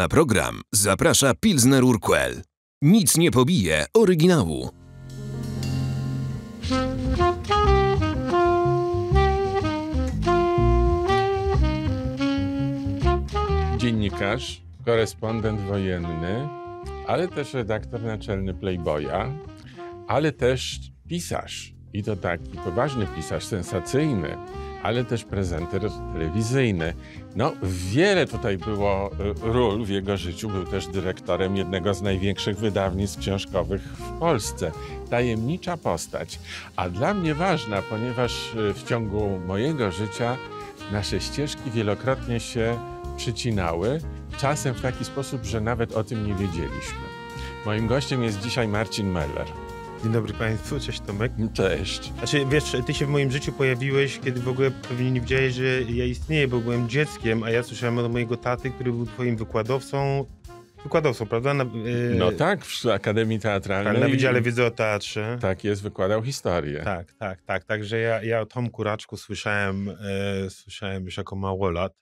Na program zaprasza Pilsner Urquell. Nic nie pobije oryginału. Dziennikarz, korespondent wojenny, ale też redaktor naczelny Playboya, ale też pisarz. I to taki poważny pisarz, sensacyjny ale też prezenter telewizyjny. No, wiele tutaj było y, ról w jego życiu. Był też dyrektorem jednego z największych wydawnictw książkowych w Polsce. Tajemnicza postać. A dla mnie ważna, ponieważ y, w ciągu mojego życia nasze ścieżki wielokrotnie się przycinały, czasem w taki sposób, że nawet o tym nie wiedzieliśmy. Moim gościem jest dzisiaj Marcin Meller. Dzień dobry Państwu, cześć Tomek. Cześć. Znaczy, wiesz, ty się w moim życiu pojawiłeś, kiedy w ogóle pewnie nie widziałeś, że ja istnieję, bo byłem dzieckiem, a ja słyszałem od mojego taty, który był twoim wykładowcą, wykładowcą, prawda? Na, yy... No tak, w Akademii Teatralnej. Tak, na Wydziale Wiedzy o Teatrze. Tak jest, wykładał historię. Tak, tak, tak. Także ja, ja o Tomku Raczku słyszałem, yy, słyszałem już jako mało lat.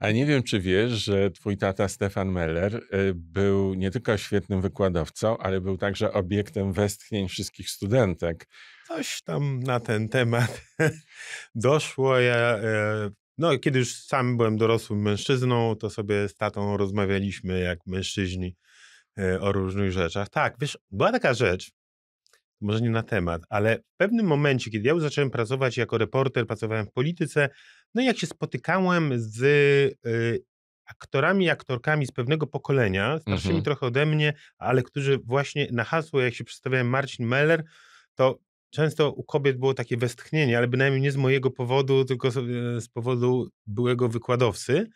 A nie wiem, czy wiesz, że twój tata Stefan Meller y, był nie tylko świetnym wykładowcą, ale był także obiektem westchnień wszystkich studentek. Coś tam na ten temat doszło. Ja, e, no, kiedy już sam byłem dorosłym mężczyzną, to sobie z tatą rozmawialiśmy jak mężczyźni e, o różnych rzeczach. Tak, wiesz, była taka rzecz, może nie na temat, ale w pewnym momencie, kiedy ja już zacząłem pracować jako reporter, pracowałem w polityce, no i jak się spotykałem z y, aktorami i aktorkami z pewnego pokolenia, starszymi mm -hmm. trochę ode mnie, ale którzy właśnie na hasło, jak się przedstawiałem Marcin Meller, to często u kobiet było takie westchnienie, ale bynajmniej nie z mojego powodu, tylko z y, powodu byłego wykładowcy.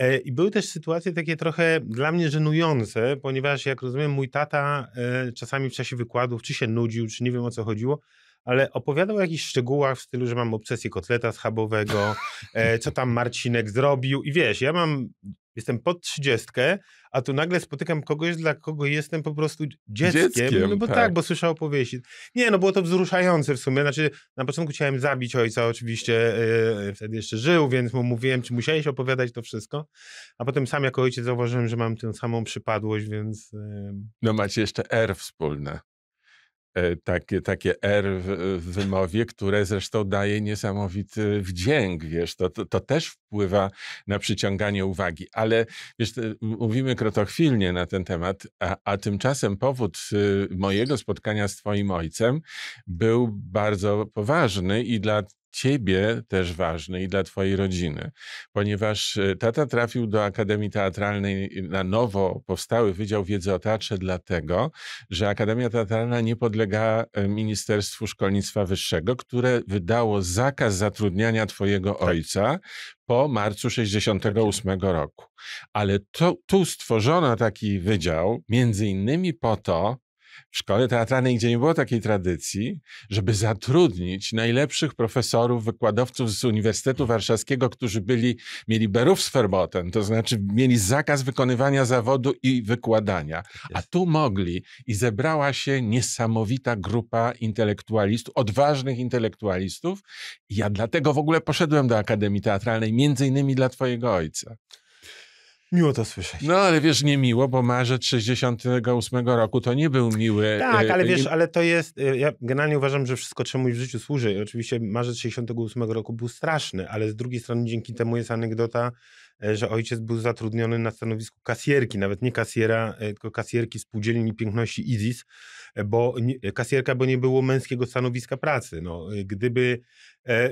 E, I były też sytuacje takie trochę dla mnie żenujące, ponieważ jak rozumiem, mój tata e, czasami w czasie wykładów czy się nudził, czy nie wiem o co chodziło, ale opowiadał o jakichś szczegółach w stylu, że mam obsesję kotleta schabowego, e, co tam Marcinek zrobił i wiesz, ja mam jestem pod trzydziestkę, a tu nagle spotykam kogoś, dla kogo jestem po prostu dzieckiem. dzieckiem no bo tak. tak. bo słyszał opowieści. Nie, no było to wzruszające w sumie. Znaczy, na początku chciałem zabić ojca, oczywiście yy, wtedy jeszcze żył, więc mu mówiłem, czy musiałeś opowiadać to wszystko. A potem sam jako ojciec zauważyłem, że mam tę samą przypadłość, więc. Yy... No macie jeszcze R wspólne. E, takie, takie R w, w, wymowie, które zresztą daje niesamowity wdzięk, wiesz, to, to, to, też wpływa na przyciąganie uwagi, ale wiesz, e, mówimy krotochwilnie na ten temat, a, a tymczasem powód e, mojego spotkania z twoim ojcem był bardzo poważny i dla ciebie też ważny i dla twojej rodziny, ponieważ e, tata trafił do Akademii Teatralnej na nowo powstały Wydział Wiedzy o Teatrze dlatego, że Akademia Teatralna nie podlega e, Ministerstwu Szkolnictwa Wyższego, które wydało zakaz zatrudniania twojego tak. ojca po marcu 68 roku. Ale to, tu stworzono taki wydział między innymi po to, w szkole teatralnej, gdzie nie było takiej tradycji, żeby zatrudnić najlepszych profesorów, wykładowców z Uniwersytetu Warszawskiego, którzy byli, mieli berów z ferbotem, to znaczy mieli zakaz wykonywania zawodu i wykładania. A tu mogli i zebrała się niesamowita grupa intelektualistów, odważnych intelektualistów. ja dlatego w ogóle poszedłem do Akademii Teatralnej, między innymi dla twojego ojca. Miło to słyszeć. No ale wiesz, nie miło, bo marzec 68 roku to nie był miły. Tak, e, ale wiesz, ale to jest, e, ja generalnie uważam, że wszystko czemuś w życiu służy. I oczywiście marzec 68 roku był straszny, ale z drugiej strony dzięki temu jest anegdota, e, że ojciec był zatrudniony na stanowisku kasjerki, nawet nie kasjera, tylko kasjerki spółdzielni piękności Izis, bo nie, kasjerka, bo nie było męskiego stanowiska pracy. No, gdyby,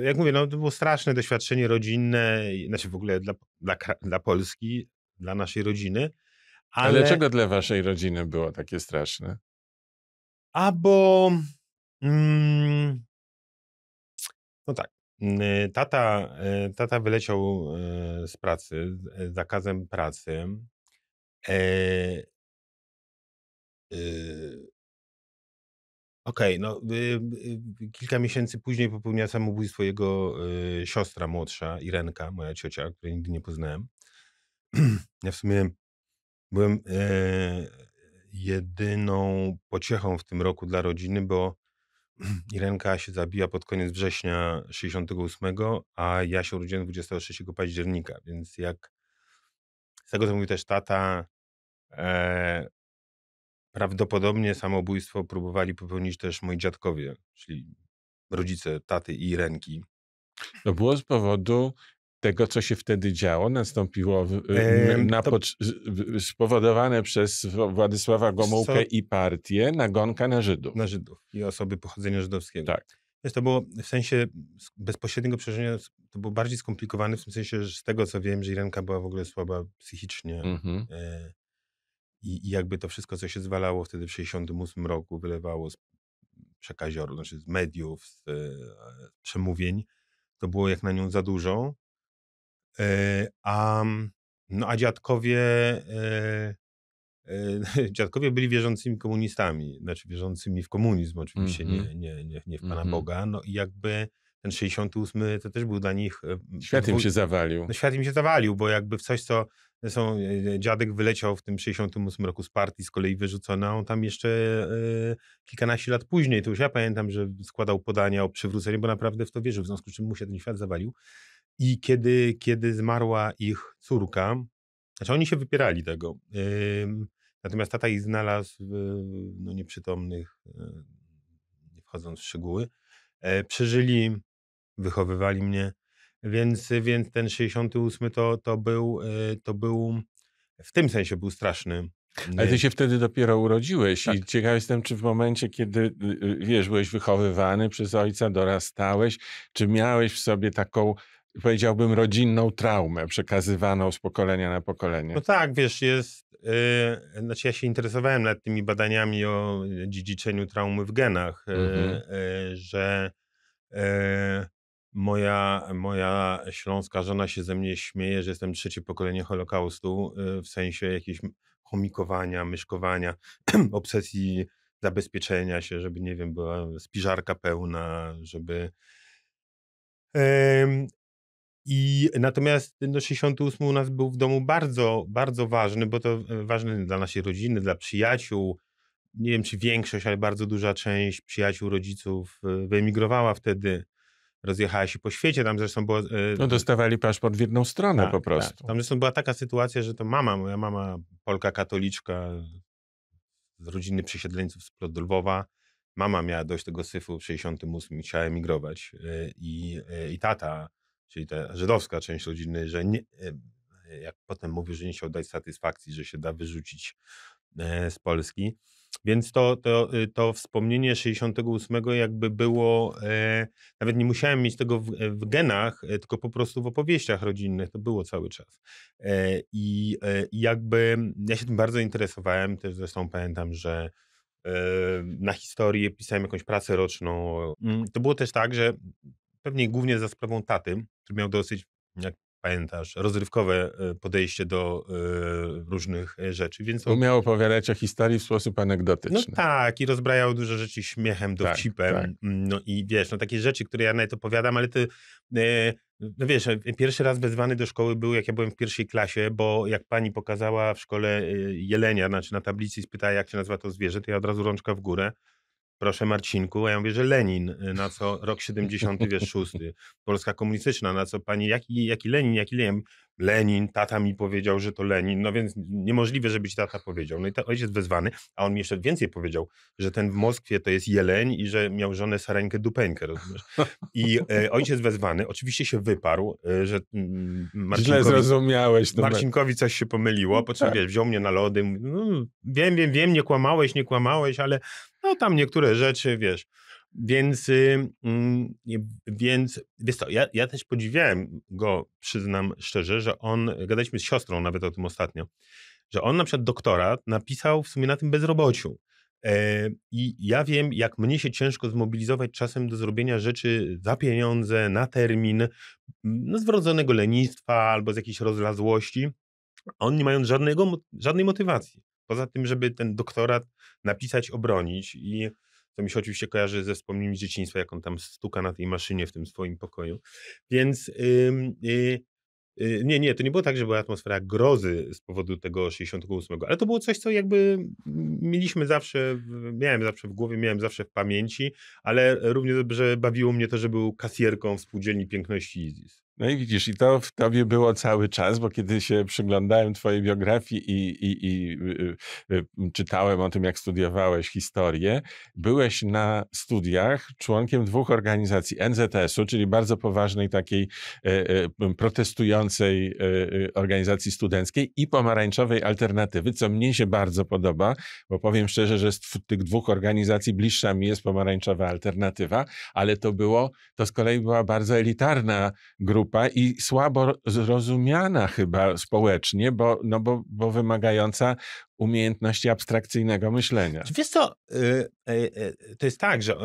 jak mówię, no, to było straszne doświadczenie rodzinne, znaczy w ogóle dla, dla, dla Polski, dla naszej rodziny. Ale... ale czego dla waszej rodziny było takie straszne? A bo. Mm, no tak. Mm, tata, e, tata wyleciał e, z pracy, z e, zakazem pracy. E, e, Okej, okay, no kilka miesięcy później popełniła samobójstwo jego siostra młodsza, Irenka, moja ciocia, której nigdy nie poznałem. ja w sumie byłem e, jedyną pociechą w tym roku dla rodziny, bo Irenka się zabija pod koniec września 68, a ja się urodziłem 23 października, więc jak z tego co mówi też tata, e, prawdopodobnie samobójstwo próbowali popełnić też moi dziadkowie, czyli rodzice taty i Irenki. To było z powodu tego, co się wtedy działo, nastąpiło y, na to... Y, spowodowane przez Władysława Gomułkę co? i partię nagonka na Żydów. Na Żydów i osoby pochodzenia żydowskiego. Tak. Wiesz, to było w sensie bezpośredniego przeżycia, to było bardziej skomplikowane w tym sensie, że z tego co wiem, że Irenka była w ogóle słaba psychicznie. Mhm. E, i, I jakby to wszystko, co się zwalało wtedy w 68 roku, wylewało z przekazioru, znaczy z mediów, z, e, przemówień, to było jak na nią za dużo a, mm, no a dziadkowie, e, e, dziadkowie byli wierzącymi komunistami, znaczy wierzącymi w komunizm oczywiście, mm -hmm. nie, mhm. nie, nie, nie, w Pana mm -hmm. Boga. No i jakby ten 68 to też był dla nich... E, świat im się zawalił. No, świat im się zawalił, bo jakby w coś, co są, dziadek wyleciał w tym 68 roku z partii, z kolei wyrzucona, on tam jeszcze e, kilkanaście lat później, to już ja pamiętam, że składał podania o przywrócenie, bo naprawdę w to wierzył, w związku z czym mu się ten świat zawalił. I kiedy, kiedy zmarła ich córka, znaczy oni się wypierali tego. Natomiast tata ich znalazł no, nieprzytomnych, e, nie wchodząc w szczegóły. E, przeżyli, wychowywali mnie, więc, więc ten 68 to, to, był, e, to był, w tym sensie był straszny. Ale ty się wtedy dopiero urodziłeś tak. i ciekaw jestem, czy w momencie, kiedy y, y, wiesz, byłeś wychowywany przez ojca, dorastałeś, czy miałeś w sobie taką powiedziałbym, rodzinną traumę przekazywaną z pokolenia na pokolenie. No tak, wiesz, jest. Yy, znaczy, ja się interesowałem nad tymi badaniami o dziedziczeniu traumy w genach, yy, yy, że y, moja, moja śląska żona się ze mnie śmieje, że jestem trzecie pokolenie Holokaustu y, w sensie jakiegoś chomikowania, myszkowania, obsesji zabezpieczenia się, żeby, nie wiem, była spiżarka pełna, żeby. I natomiast do 68 u nas był w domu bardzo, bardzo ważny, bo to e, ważny dla naszej rodziny, dla przyjaciół. Nie wiem, czy większość, ale bardzo duża część przyjaciół, rodziców e, wyemigrowała wtedy. Rozjechała się po świecie, tam zresztą była... E, no dostawali paszport w jedną stronę tak, po tak. prostu. Tak. Tam zresztą była taka sytuacja, że to mama, moja mama, Polka katoliczka z rodziny przesiedleńców z Lwowa, mama miała dość tego syfu w 68 i chciała emigrować. I, i tata czyli ta żydowska część rodziny, że nie, e, jak potem mówił, że nie chciał dać satysfakcji, że się da wyrzucić e, z Polski. Więc to, to, y, to wspomnienie 68 jakby było, e, nawet nie musiałem mieć tego w, w, genach, e, tylko po prostu w opowieściach rodzinnych to było cały czas. E, I e, jakby ja się tym bardzo interesowałem, też zresztą pamiętam, że na historii pisałem jakąś pracę roczną. Mm, to było też tak, że pewnie głównie za sprawą taty, który miał dosyć, jak pamiętasz, rozrywkowe e, podejście do e, różnych e, rzeczy. Więc on... Umiał opowiadać o historii w sposób no anegdotyczny. No tak, i rozbrajał dużo rzeczy śmiechem, tak, dowcipem. Tak, tak. No i wiesz, no takie rzeczy, które ja nawet opowiadam, ale ty, no wiesz, pierwszy raz wezwany do szkoły był, jak ja byłem w pierwszej klasie, bo jak pani pokazała w szkole jelenia, znaczy na tablicy i spytała, jak się nazywa to zwierzę, to ja od razu rączka w górę proszę Marcinku, a ja mówię, że Lenin, y, na co rok 76, Polska komunistyczna, na co pani, jaki, jaki Lenin, jaki Lenin, Lenin, tata mi powiedział, że to Lenin, no więc niemożliwe, żeby ci tata powiedział. No i ten ojciec wezwany, a on mi jeszcze więcej powiedział, że ten w Moskwie to jest jeleń i że miał żonę sarańkę dupeńkę, rozumiesz? I e, ojciec wezwany oczywiście się wyparł, e, że mm, Marcinkowi, Źle zrozumiałeś. To Marcinkowi coś się pomyliło, po czym tak. wziął mnie na lody, mówi, no, wiem, wiem, wiem, nie kłamałeś, nie kłamałeś, ale no tam niektóre rzeczy, wiesz... Więc, więc wiesz co, ja, ja też podziwiałem go, przyznam szczerze, że on, gadaliśmy z siostrą nawet o tym ostatnio, że on na przykład doktorat napisał w sumie na tym bezrobociu. E, I ja wiem, jak mnie się ciężko zmobilizować czasem do zrobienia rzeczy za pieniądze, na termin, no, z wrodzonego lenistwa albo z jakiejś rozlazłości. On nie mając żadnego, żadnej motywacji. Poza tym, żeby ten doktorat napisać, obronić. I to mi się oczywiście kojarzy ze wspomnieniem dzieciństwa, jak on tam stuka na tej maszynie w tym swoim pokoju. Więc yy, yy, nie, nie, to nie było tak, że była atmosfera grozy z powodu tego 68, ale to było coś, co jakby mieliśmy zawsze, w, miałem zawsze w głowie, miałem zawsze w pamięci, ale równie dobrze bawiło mnie to, że był kasjerką w spółdzielni piękności Izis. No i widzisz, i to w tobie było cały czas, bo kiedy się przyglądałem twojej biografii i, i, i y, y, y, czytałem o tym, jak studiowałeś historię, byłeś na studiach członkiem dwóch organizacji NZS-u, czyli bardzo poważnej takiej e, e, protestującej e, organizacji studenckiej i pomarańczowej alternatywy, co mnie się bardzo podoba, bo powiem szczerze, że z tych dwóch organizacji bliższa mi jest pomarańczowa alternatywa, ale to było, to z kolei była bardzo elitarna grupa grupa i słabo zrozumiana chyba społecznie, bo, no bo, bo wymagająca umiejętności abstrakcyjnego myślenia. Wiesz co, y, e, e, to jest tak, że...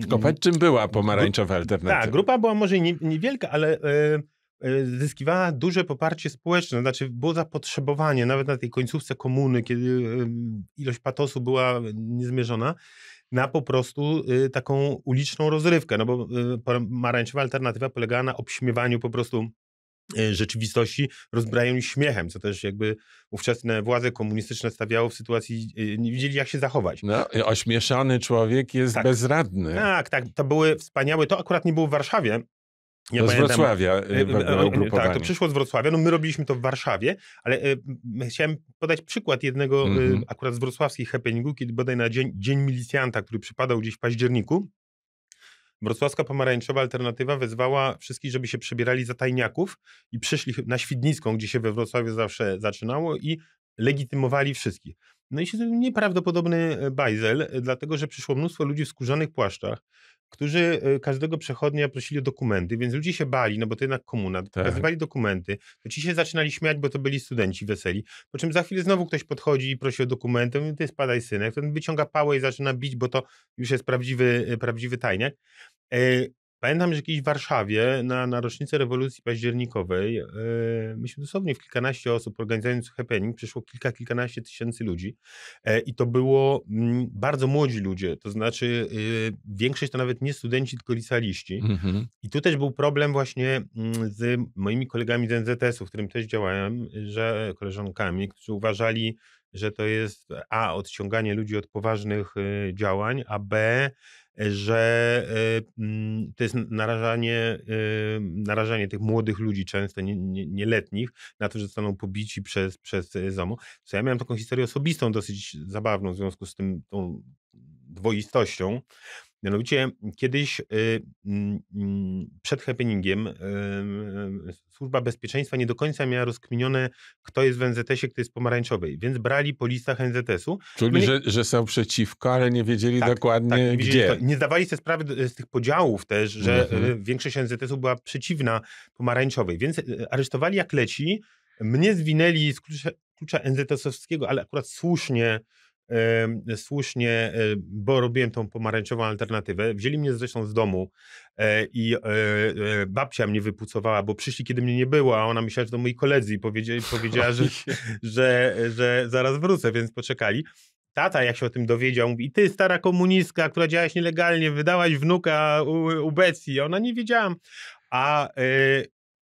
Tylko powiedz, czym była pomarańczowa alternatywa? Tak, grupa była może niewielka, ale e, E, zyskiwała duże poparcie społeczne, znaczy było zapotrzebowanie, nawet na tej końcówce komuny, kiedy ilość patosu była niezmierzona, na po prostu y, taką uliczną rozrywkę, no bo y, pomarańczowa alternatywa polegała na obśmiewaniu po prostu e, rzeczywistości rozbrajeni śmiechem, co też jakby ówczesne władze komunistyczne stawiało w sytuacji, y, nie wiedzieli jak się zachować. No, ośmieszany człowiek jest tak. bezradny. Tak, tak, to były wspaniałe, to akurat nie było w Warszawie, ja no z pamiętam, Wrocławia były e, e, e, Tak, to przyszło z Wrocławia. No my robiliśmy to w Warszawie, ale chciałem podać przykład jednego mm -hmm. akurat z wrocławskich happeningu, kiedy bodaj na dzień, dzień milicjanta, który przypadał gdzieś w październiku, Wrocławska Pomarańczowa Alternatywa wezwała wszystkich, żeby się przebierali za tajniaków i przyszli na Świdniską, gdzie się we Wrocławiu zawsze zaczynało i legitymowali wszystkich. No i się zrobił nieprawdopodobny bajzel, dlatego że przyszło mnóstwo ludzi w skórzanych płaszczach, którzy y, każdego przechodnia prosili o dokumenty, więc ludzie się bali, no bo to jednak komuna, tak. pokazywali dokumenty, to ci się zaczynali śmiać, bo to byli studenci weseli, po czym za chwilę znowu ktoś podchodzi i prosi o dokumenty, mówi, ty spadaj synek, ten wyciąga pałę i zaczyna bić, bo to już jest prawdziwy, y, prawdziwy tajniak. E, Pamiętam, że kiedyś w Warszawie na, na rocznicę rewolucji październikowej yy, myśmy dosłownie w kilkanaście osób organizując happening, przyszło kilka, kilkanaście tysięcy ludzi yy, i to było mm, bardzo młodzi ludzie, to znaczy yy, większość to nawet nie studenci, tylko licealiści. Mhm. I tu też był problem właśnie mm, z moimi kolegami z NZS-u, w którym też działałem, że koleżankami, którzy uważali, że to jest a, odciąganie ludzi od poważnych działań, a b, że y, mm, to jest narażanie, y, narażanie tych młodych ludzi, często nieletnich, na to, że zostaną pobici przez, przez y, ZOMO. Co ja miałem taką historię osobistą, dosyć zabawną w związku z tym, tą dwoistością, Mianowicie kiedyś y, mm, mm, przed happeningiem Służba Bezpieczeństwa nie do końca miała rozkminione, kto jest w NZS-ie, kto jest w pomarańczowej, więc brali po listach NZS-u. Czuli, że, że są przeciwko, ale nie wiedzieli tak, dokładnie tak, nie wiedzieli, gdzie. nie zdawali sobie sprawy e, z tych podziałów też, że e, mhm. większość NZS-u była przeciwna pomarańczowej, więc e, aresztowali jak leci. Mnie zwinęli z klucza, klucza NZS-owskiego, ale akurat słusznie słusznie, e, bo robiłem tą pomarańczową alternatywę. Wzięli mnie zresztą z domu e, i e, babcia mnie wypucowała, bo przyszli, kiedy mnie nie było, a ona myślała, że to moi koledzy i powiedziała, że, że, że zaraz wrócę, więc poczekali. Tata, jak się o tym dowiedział, mówi, i ty stara komunistka, która działałaś nielegalnie, wydałaś wnuka ubecji. Ona nie wiedziałam. A,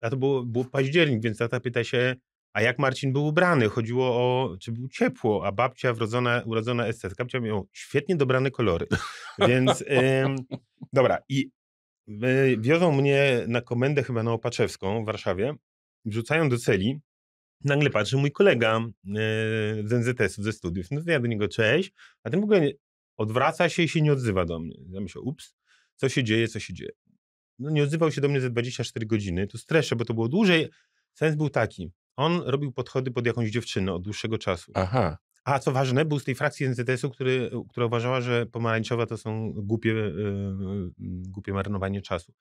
a to był, było październik, więc tata pyta się, a jak Marcin był ubrany? Chodziło o, czy był ciepło, a babcia wrodzona, urodzona estetka, babcia miała świetnie dobrane kolory. Więc ym, dobra, i y, wiozą mnie na komendę chyba na Opaczewską w Warszawie, wrzucają do celi, nagle patrzy mój kolega y, z NZS-u, ze studiów, no to ja do niego cześć, a ten w ogóle odwraca się i się nie odzywa do mnie. Ja myślę, ups, co się dzieje, co się dzieje. No nie odzywał się do mnie za 24 godziny, to streszę, bo to było dłużej. Sens był taki, on robił podchody pod jakąś dziewczynę od dłuższego czasu. Aha. A co ważne, był z tej frakcji NZS-u, który, która uważała, że pomarańczowa to są głupie, yy, głupie marnowanie czasu.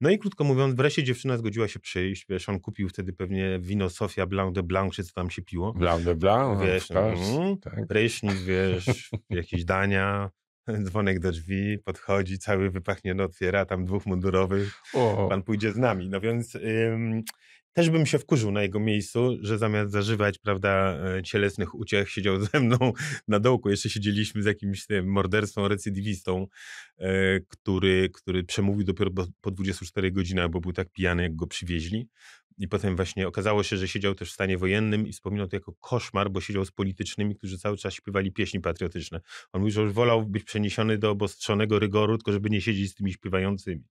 No i krótko mówiąc, wreszcie dziewczyna zgodziła się przyjść. Wiesz, on kupił wtedy pewnie wino Sofia Blanc de Blanc, czy co tam się piło. Blanc de Blanc, wiesz, no, tak. prysznic, wiesz, jakieś dania, dzwonek do drzwi, podchodzi, cały wypachniony, otwiera, tam dwóch mundurowych, o. pan pójdzie z nami. No więc ym, też bym się wkurzył na jego miejscu, że zamiast zażywać, prawda, e, cielesnych uciech, siedział ze mną na dołku. Jeszcze siedzieliśmy z jakimś tym morderstwem, recydywistą, yy, który, który przemówił dopiero po, po 24 godzinach, bo był tak pijany, jak go przywieźli. I potem właśnie okazało się, że siedział też w stanie wojennym i wspominał to jako koszmar, bo siedział z politycznymi, którzy cały czas śpiewali pieśni patriotyczne. On mówił, że już wolał być przeniesiony do obostrzonego rygoru, tylko żeby nie siedzieć z tymi śpiewającymi.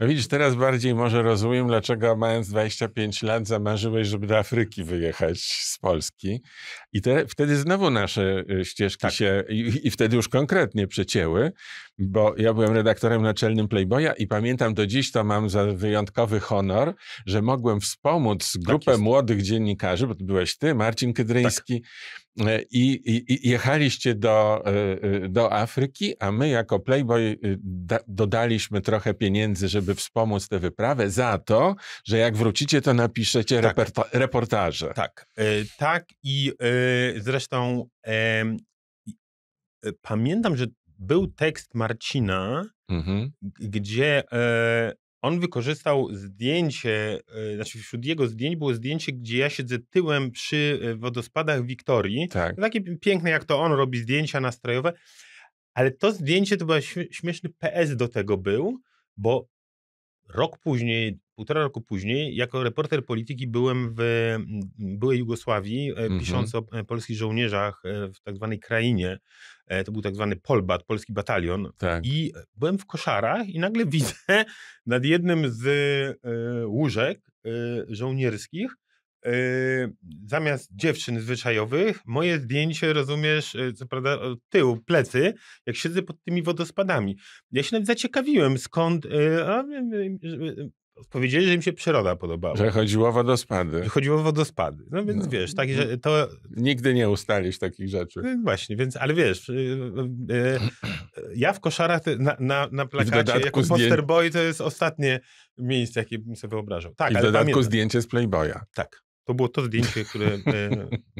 No widzisz, teraz bardziej może rozumiem, dlaczego mając 25 lat zamarzyłeś, żeby do Afryki wyjechać z Polski. I te, wtedy znowu nasze y, ścieżki tak. się, i, i, wtedy już konkretnie przecięły, bo ja byłem redaktorem naczelnym Playboya i pamiętam do dziś, to mam za wyjątkowy honor, że mogłem wspomóc tak grupę tak młodych dziennikarzy, bo to byłeś ty, Marcin Kydryński, tak. Y, I, I, jechaliście do, y, do Afryki, a my jako Playboy da, dodaliśmy trochę pieniędzy, żeby żeby wspomóc tę wyprawę, za to, że jak wrócicie, to napiszecie tak. reportaże. Tak, e, tak i e, zresztą e, pamiętam, że był tekst Marcina, mhm. gdzie e, on wykorzystał zdjęcie, e, znaczy wśród jego zdjęć było zdjęcie, gdzie ja siedzę tyłem przy e, wodospadach Wiktorii. Tak. Takie piękne, jak to on robi zdjęcia nastrojowe. Ale to zdjęcie to był śmieszny PS do tego był, bo rok później, półtora roku później, jako reporter polityki byłem w mm, byłej Jugosławii, e, mhm. pisząc o e, polskich żołnierzach e, w tak zwanej krainie. To był tak zwany Polbat, polski batalion. Tak. I byłem w koszarach i nagle widzę nad jednym z łóżek żołnierskich Y, zamiast dziewczyn zwyczajowych, moje zdjęcie, rozumiesz, y, co prawda, tył, plecy, jak siedzę pod tymi wodospadami. Ja się nawet zaciekawiłem, skąd. Y, a, yy, powiedzieli, że im się przyroda podobała. Że chodziło o wodospady. Że chodziło o wodospady. No więc no. wiesz, tak, że to... Nigdy nie ustalisz takich rzeczy. No właśnie, więc, ale wiesz, ja w koszarach na, na, na plakacie jako zdję... poster boy to jest ostatnie miejsce, jakie bym sobie wyobrażał. Tak, I w dodatku pamiętam. zdjęcie z Playboya. Tak. To było to zdjęcie, które e,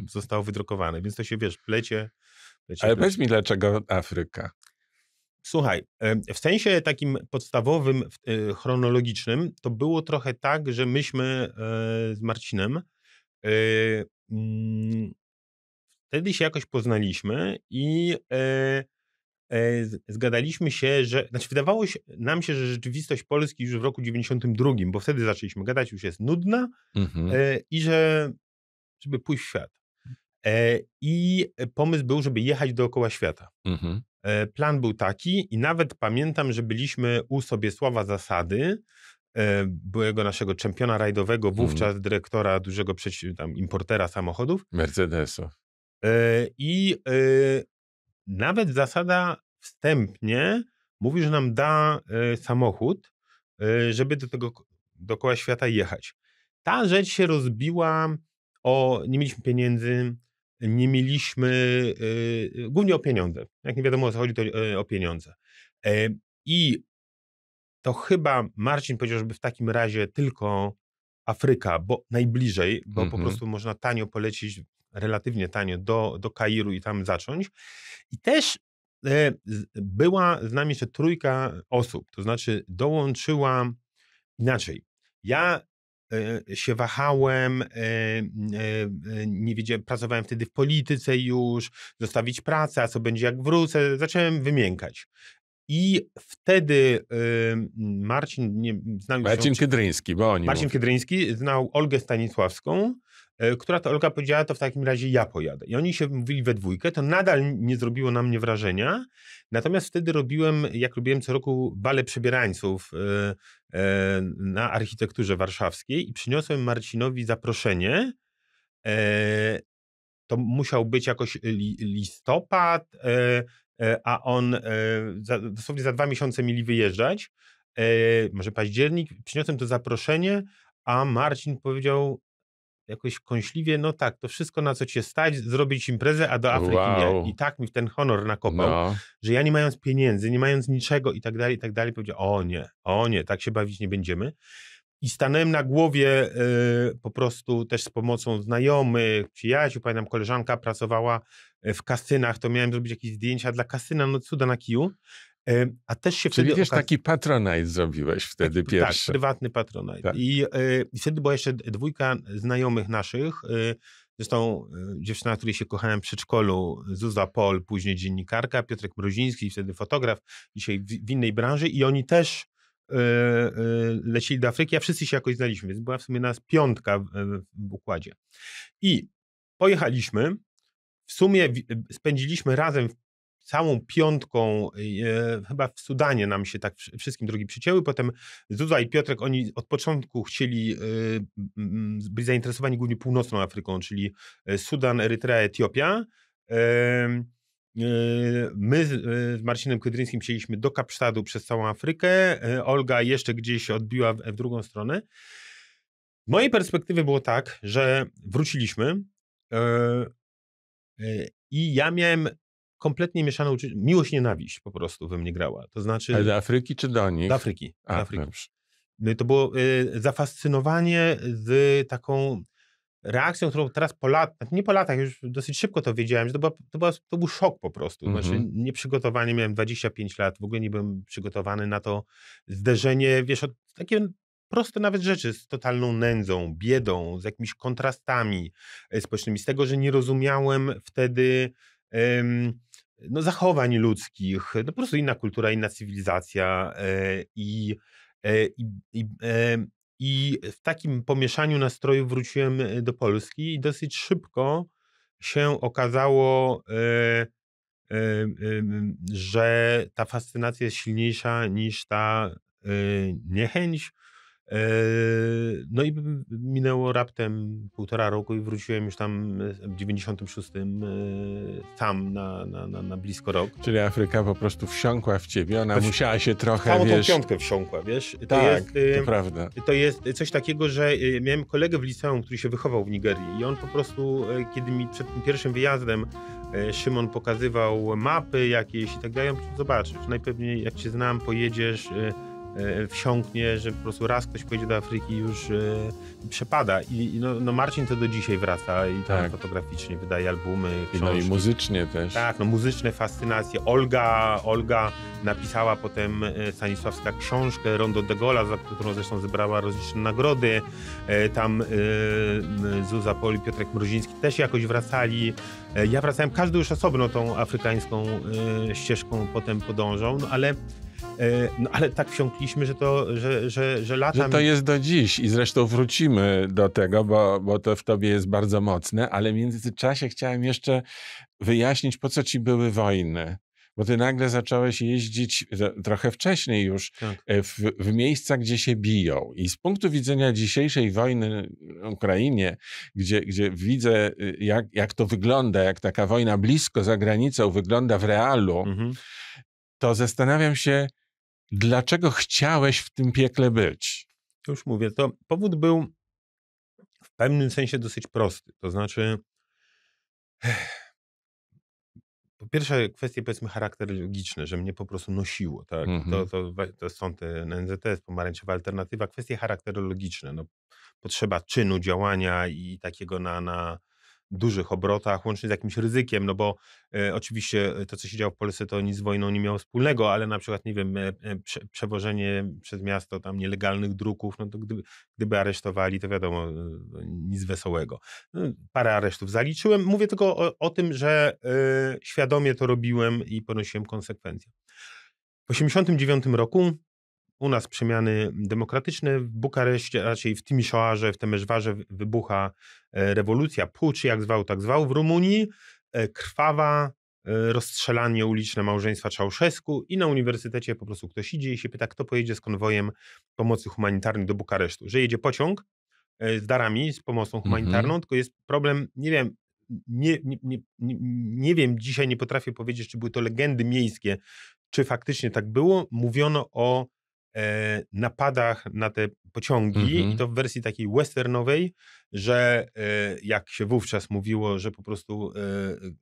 zostało wydrukowane, więc to się, wiesz, plecie. plecie Ale powiedz mi, dlaczego Afryka? Słuchaj, e, w sensie takim podstawowym, e, chronologicznym, to było trochę tak, że myśmy z Marcinem mm, wtedy się jakoś poznaliśmy i E, zgadaliśmy się, że, znaczy wydawało się, nam się, że rzeczywistość Polski już w roku 92, bo wtedy zaczęliśmy gadać, już jest nudna mhm. E, i że, żeby pójść w świat. E, I pomysł był, żeby jechać dookoła świata. Mhm. Plan był taki i nawet pamiętam, że byliśmy u sobie słowa zasady, byłego naszego czempiona rajdowego, mhm. wówczas mhm. dyrektora dużego tam, importera samochodów. Mercedesów. I nawet zasada wstępnie mówi, że nam da e, samochód, e, żeby do tego dookoła świata jechać. Ta rzecz się rozbiła o nie mieliśmy pieniędzy, nie mieliśmy e, głównie o pieniądze. Jak nie wiadomo o co chodzi, to o pieniądze. I to chyba Marcin powiedział, żeby w takim razie tylko Afryka, bo najbliżej, bo mm -hmm. po mhm. prostu można tanio polecić relatywnie tanio do, do Kairu i tam zacząć. I też e, była z nami jeszcze trójka osób, to znaczy dołączyła inaczej. Ja e, się wahałem, e, e, nie wiedziałem, pracowałem wtedy w polityce już, zostawić pracę, a co będzie jak wrócę, zacząłem wymiękać. I wtedy Marcin nie, znał Marcin Kiedryński bo oni Marcin Kiedryński Kydryński znał Olgę Stanisławską E, która to Olga powiedziała, to w takim razie ja pojadę. I oni się mówili we dwójkę, to nadal nie zrobiło na mnie wrażenia, natomiast wtedy robiłem, jak robiłem co roku, bale przebierańców e, e, na architekturze warszawskiej i przyniosłem Marcinowi zaproszenie, to musiał być jakoś listopad, a on dosłownie za dwa miesiące mieli wyjeżdżać, może październik, przyniosłem to zaproszenie, a Marcin powiedział, jakoś kąśliwie, no tak, to wszystko na co cię stać, zrobić imprezę, a do Afryki wow. nie. I tak mi w ten honor nakopał, no. że ja nie mając pieniędzy, nie mając niczego i tak dalej, i tak dalej, powiedział, o nie, o nie, tak się bawić nie będziemy. I stanąłem na głowie y, po prostu też z pomocą znajomych, przyjaciół. Pamiętam, koleżanka pracowała e, w kasynach, to miałem zrobić jakieś zdjęcia dla kasyna, no cuda na kiju. A też się Czyli wtedy. okaz... taki patronite zrobiłeś wtedy tak, tak pierwszy. Tak, prywatny patronite. Tak. I, e, I wtedy była jeszcze dwójka znajomych naszych. E, zresztą e, dziewczyna, której się kochałem w przedszkolu, Zuza Pol, później dziennikarka, Piotrek Mroziński, wtedy fotograf, dzisiaj w, innej branży i oni też y, y, lecili do Afryki, a wszyscy się jakoś znaliśmy, więc była w sumie nas piątka w, w układzie. I pojechaliśmy, w sumie spędziliśmy razem całą piątką, e, chyba w Sudanie nam się tak wszystkim drogi przycięły. Potem Zuza i Piotrek, oni od początku chcieli e, być zainteresowani głównie północną Afryką, czyli e, Sudan, Erytrea, Etiopia. E, My z e, Marcinem Kydryńskim chcieliśmy do Kapsztadu przez całą Afrykę. E, Olga jeszcze gdzieś odbiła w, w drugą stronę. Z mojej perspektywy było tak, że wróciliśmy i ja miałem kompletnie mieszane uczucie, miłość, nienawiść po prostu we mnie grała. To znaczy... Ale do Afryki czy do nich? Do Afryki. A, do Afryki. No to było y, zafascynowanie z taką reakcją, którą teraz po latach, znaczy nie po latach, już dosyć szybko to wiedziałem, że to, była, to, była, to był szok po prostu. Mm -hmm. Znaczy nieprzygotowanie, miałem 25 lat, w ogóle nie byłem przygotowany na to zderzenie, wiesz, od, takie proste nawet rzeczy z totalną nędzą, biedą, z jakimiś kontrastami e, społecznymi, z tego, że nie rozumiałem wtedy no, zachowań ludzkich, no, po prostu inna kultura, inna cywilizacja e, e, i, i, e, i w takim pomieszaniu nastrojów wróciłem do Polski i dosyć szybko się okazało, że ta fascynacja jest silniejsza niż ta niechęć, E, no i minęło raptem półtora roku i wróciłem już tam e, w 96 e, tam na, na, na, na blisko rok. Czyli Afryka po prostu wsiąkła w ciebie, ona musiała się trochę, Całą wiesz... tą piątkę wsiąkła, wiesz? To tak, jest, to prawda. To jest coś takiego, że y, miałem kolegę w liceum, który się wychował w Nigerii i on po prostu, kiedy mi przed tym pierwszym wyjazdem Szymon pokazywał mapy jakieś i tak dalej, on zobaczysz, najpewniej jak cię znam, pojedziesz y, E, wsiąknie, że po prostu raz ktoś pojedzie do Afryki już e, przepada. I, i no, no, Marcin to do dzisiaj wraca i tam tak. fotograficznie wydaje albumy, książki. No i muzycznie też. Tak, no muzyczne fascynacje. Olga, Olga napisała potem e, Stanisławska książkę Rondo de Gola, za którą zresztą zebrała rozliczne nagrody. tam e, Zuza Poli, Piotrek Mruziński też jakoś wracali. Ja wracałem, każdy już osobno tą afrykańską ścieżką potem podążał, no ale E, no ale tak wsiąkliśmy, że to, że, że, że lata... Że to jest do dziś i zresztą wrócimy do tego, bo, bo to w tobie jest bardzo mocne, ale w międzyczasie chciałem jeszcze wyjaśnić, po co ci były wojny bo ty nagle zacząłeś jeździć trochę wcześniej już tak. E, w, w, miejsca, gdzie się biją. I z punktu widzenia dzisiejszej wojny w Ukrainie, gdzie, gdzie widzę, y, jak, jak to wygląda, jak taka wojna blisko za granicą wygląda w realu, mhm to zastanawiam się, dlaczego chciałeś w tym piekle być? Już mówię, to powód był w pewnym sensie dosyć prosty. To znaczy, po pierwsze kwestie powiedzmy charakterologiczne, że mnie po prostu nosiło, tak? Mhm. To, to, to są te NZT, pomarańczowa alternatywa, kwestie charakterologiczne, no, potrzeba czynu, działania i takiego na, na dużych obrotach, łącznie z jakimś ryzykiem, no bo e, oczywiście e, to, co się działo w Polsce, to nic z wojną nie miało wspólnego, ale na przykład, nie wiem, e, e prze, przewożenie przez miasto tam nielegalnych druków, no to gdyby, gdyby aresztowali, to wiadomo, e, no, nic wesołego. No, parę aresztów zaliczyłem. Mówię tylko o, o tym, że e, świadomie to robiłem i ponosiłem konsekwencje. W 1989 roku u nas przemiany demokratyczne, w Bukareszcie, raczej w Timisoarze, w Temeszwarze wybucha e, rewolucja, pucz, jak zwał, tak zwał. W Rumunii e, krwawa, e, rozstrzelanie uliczne małżeństwa Czałszewsku i na uniwersytecie po prostu ktoś idzie i się pyta, kto pojedzie z konwojem pomocy humanitarnej do Bukaresztu. Że jedzie pociąg z darami, z pomocą mhm. humanitarną, tylko jest problem, nie wiem, nie, nie, nie, nie wiem, dzisiaj nie potrafię powiedzieć, czy były to legendy miejskie, czy faktycznie tak było. Mówiono o E, napadach na te pociągi mhm. i to w wersji takiej westernowej, że e, jak się wówczas mówiło, że po prostu e,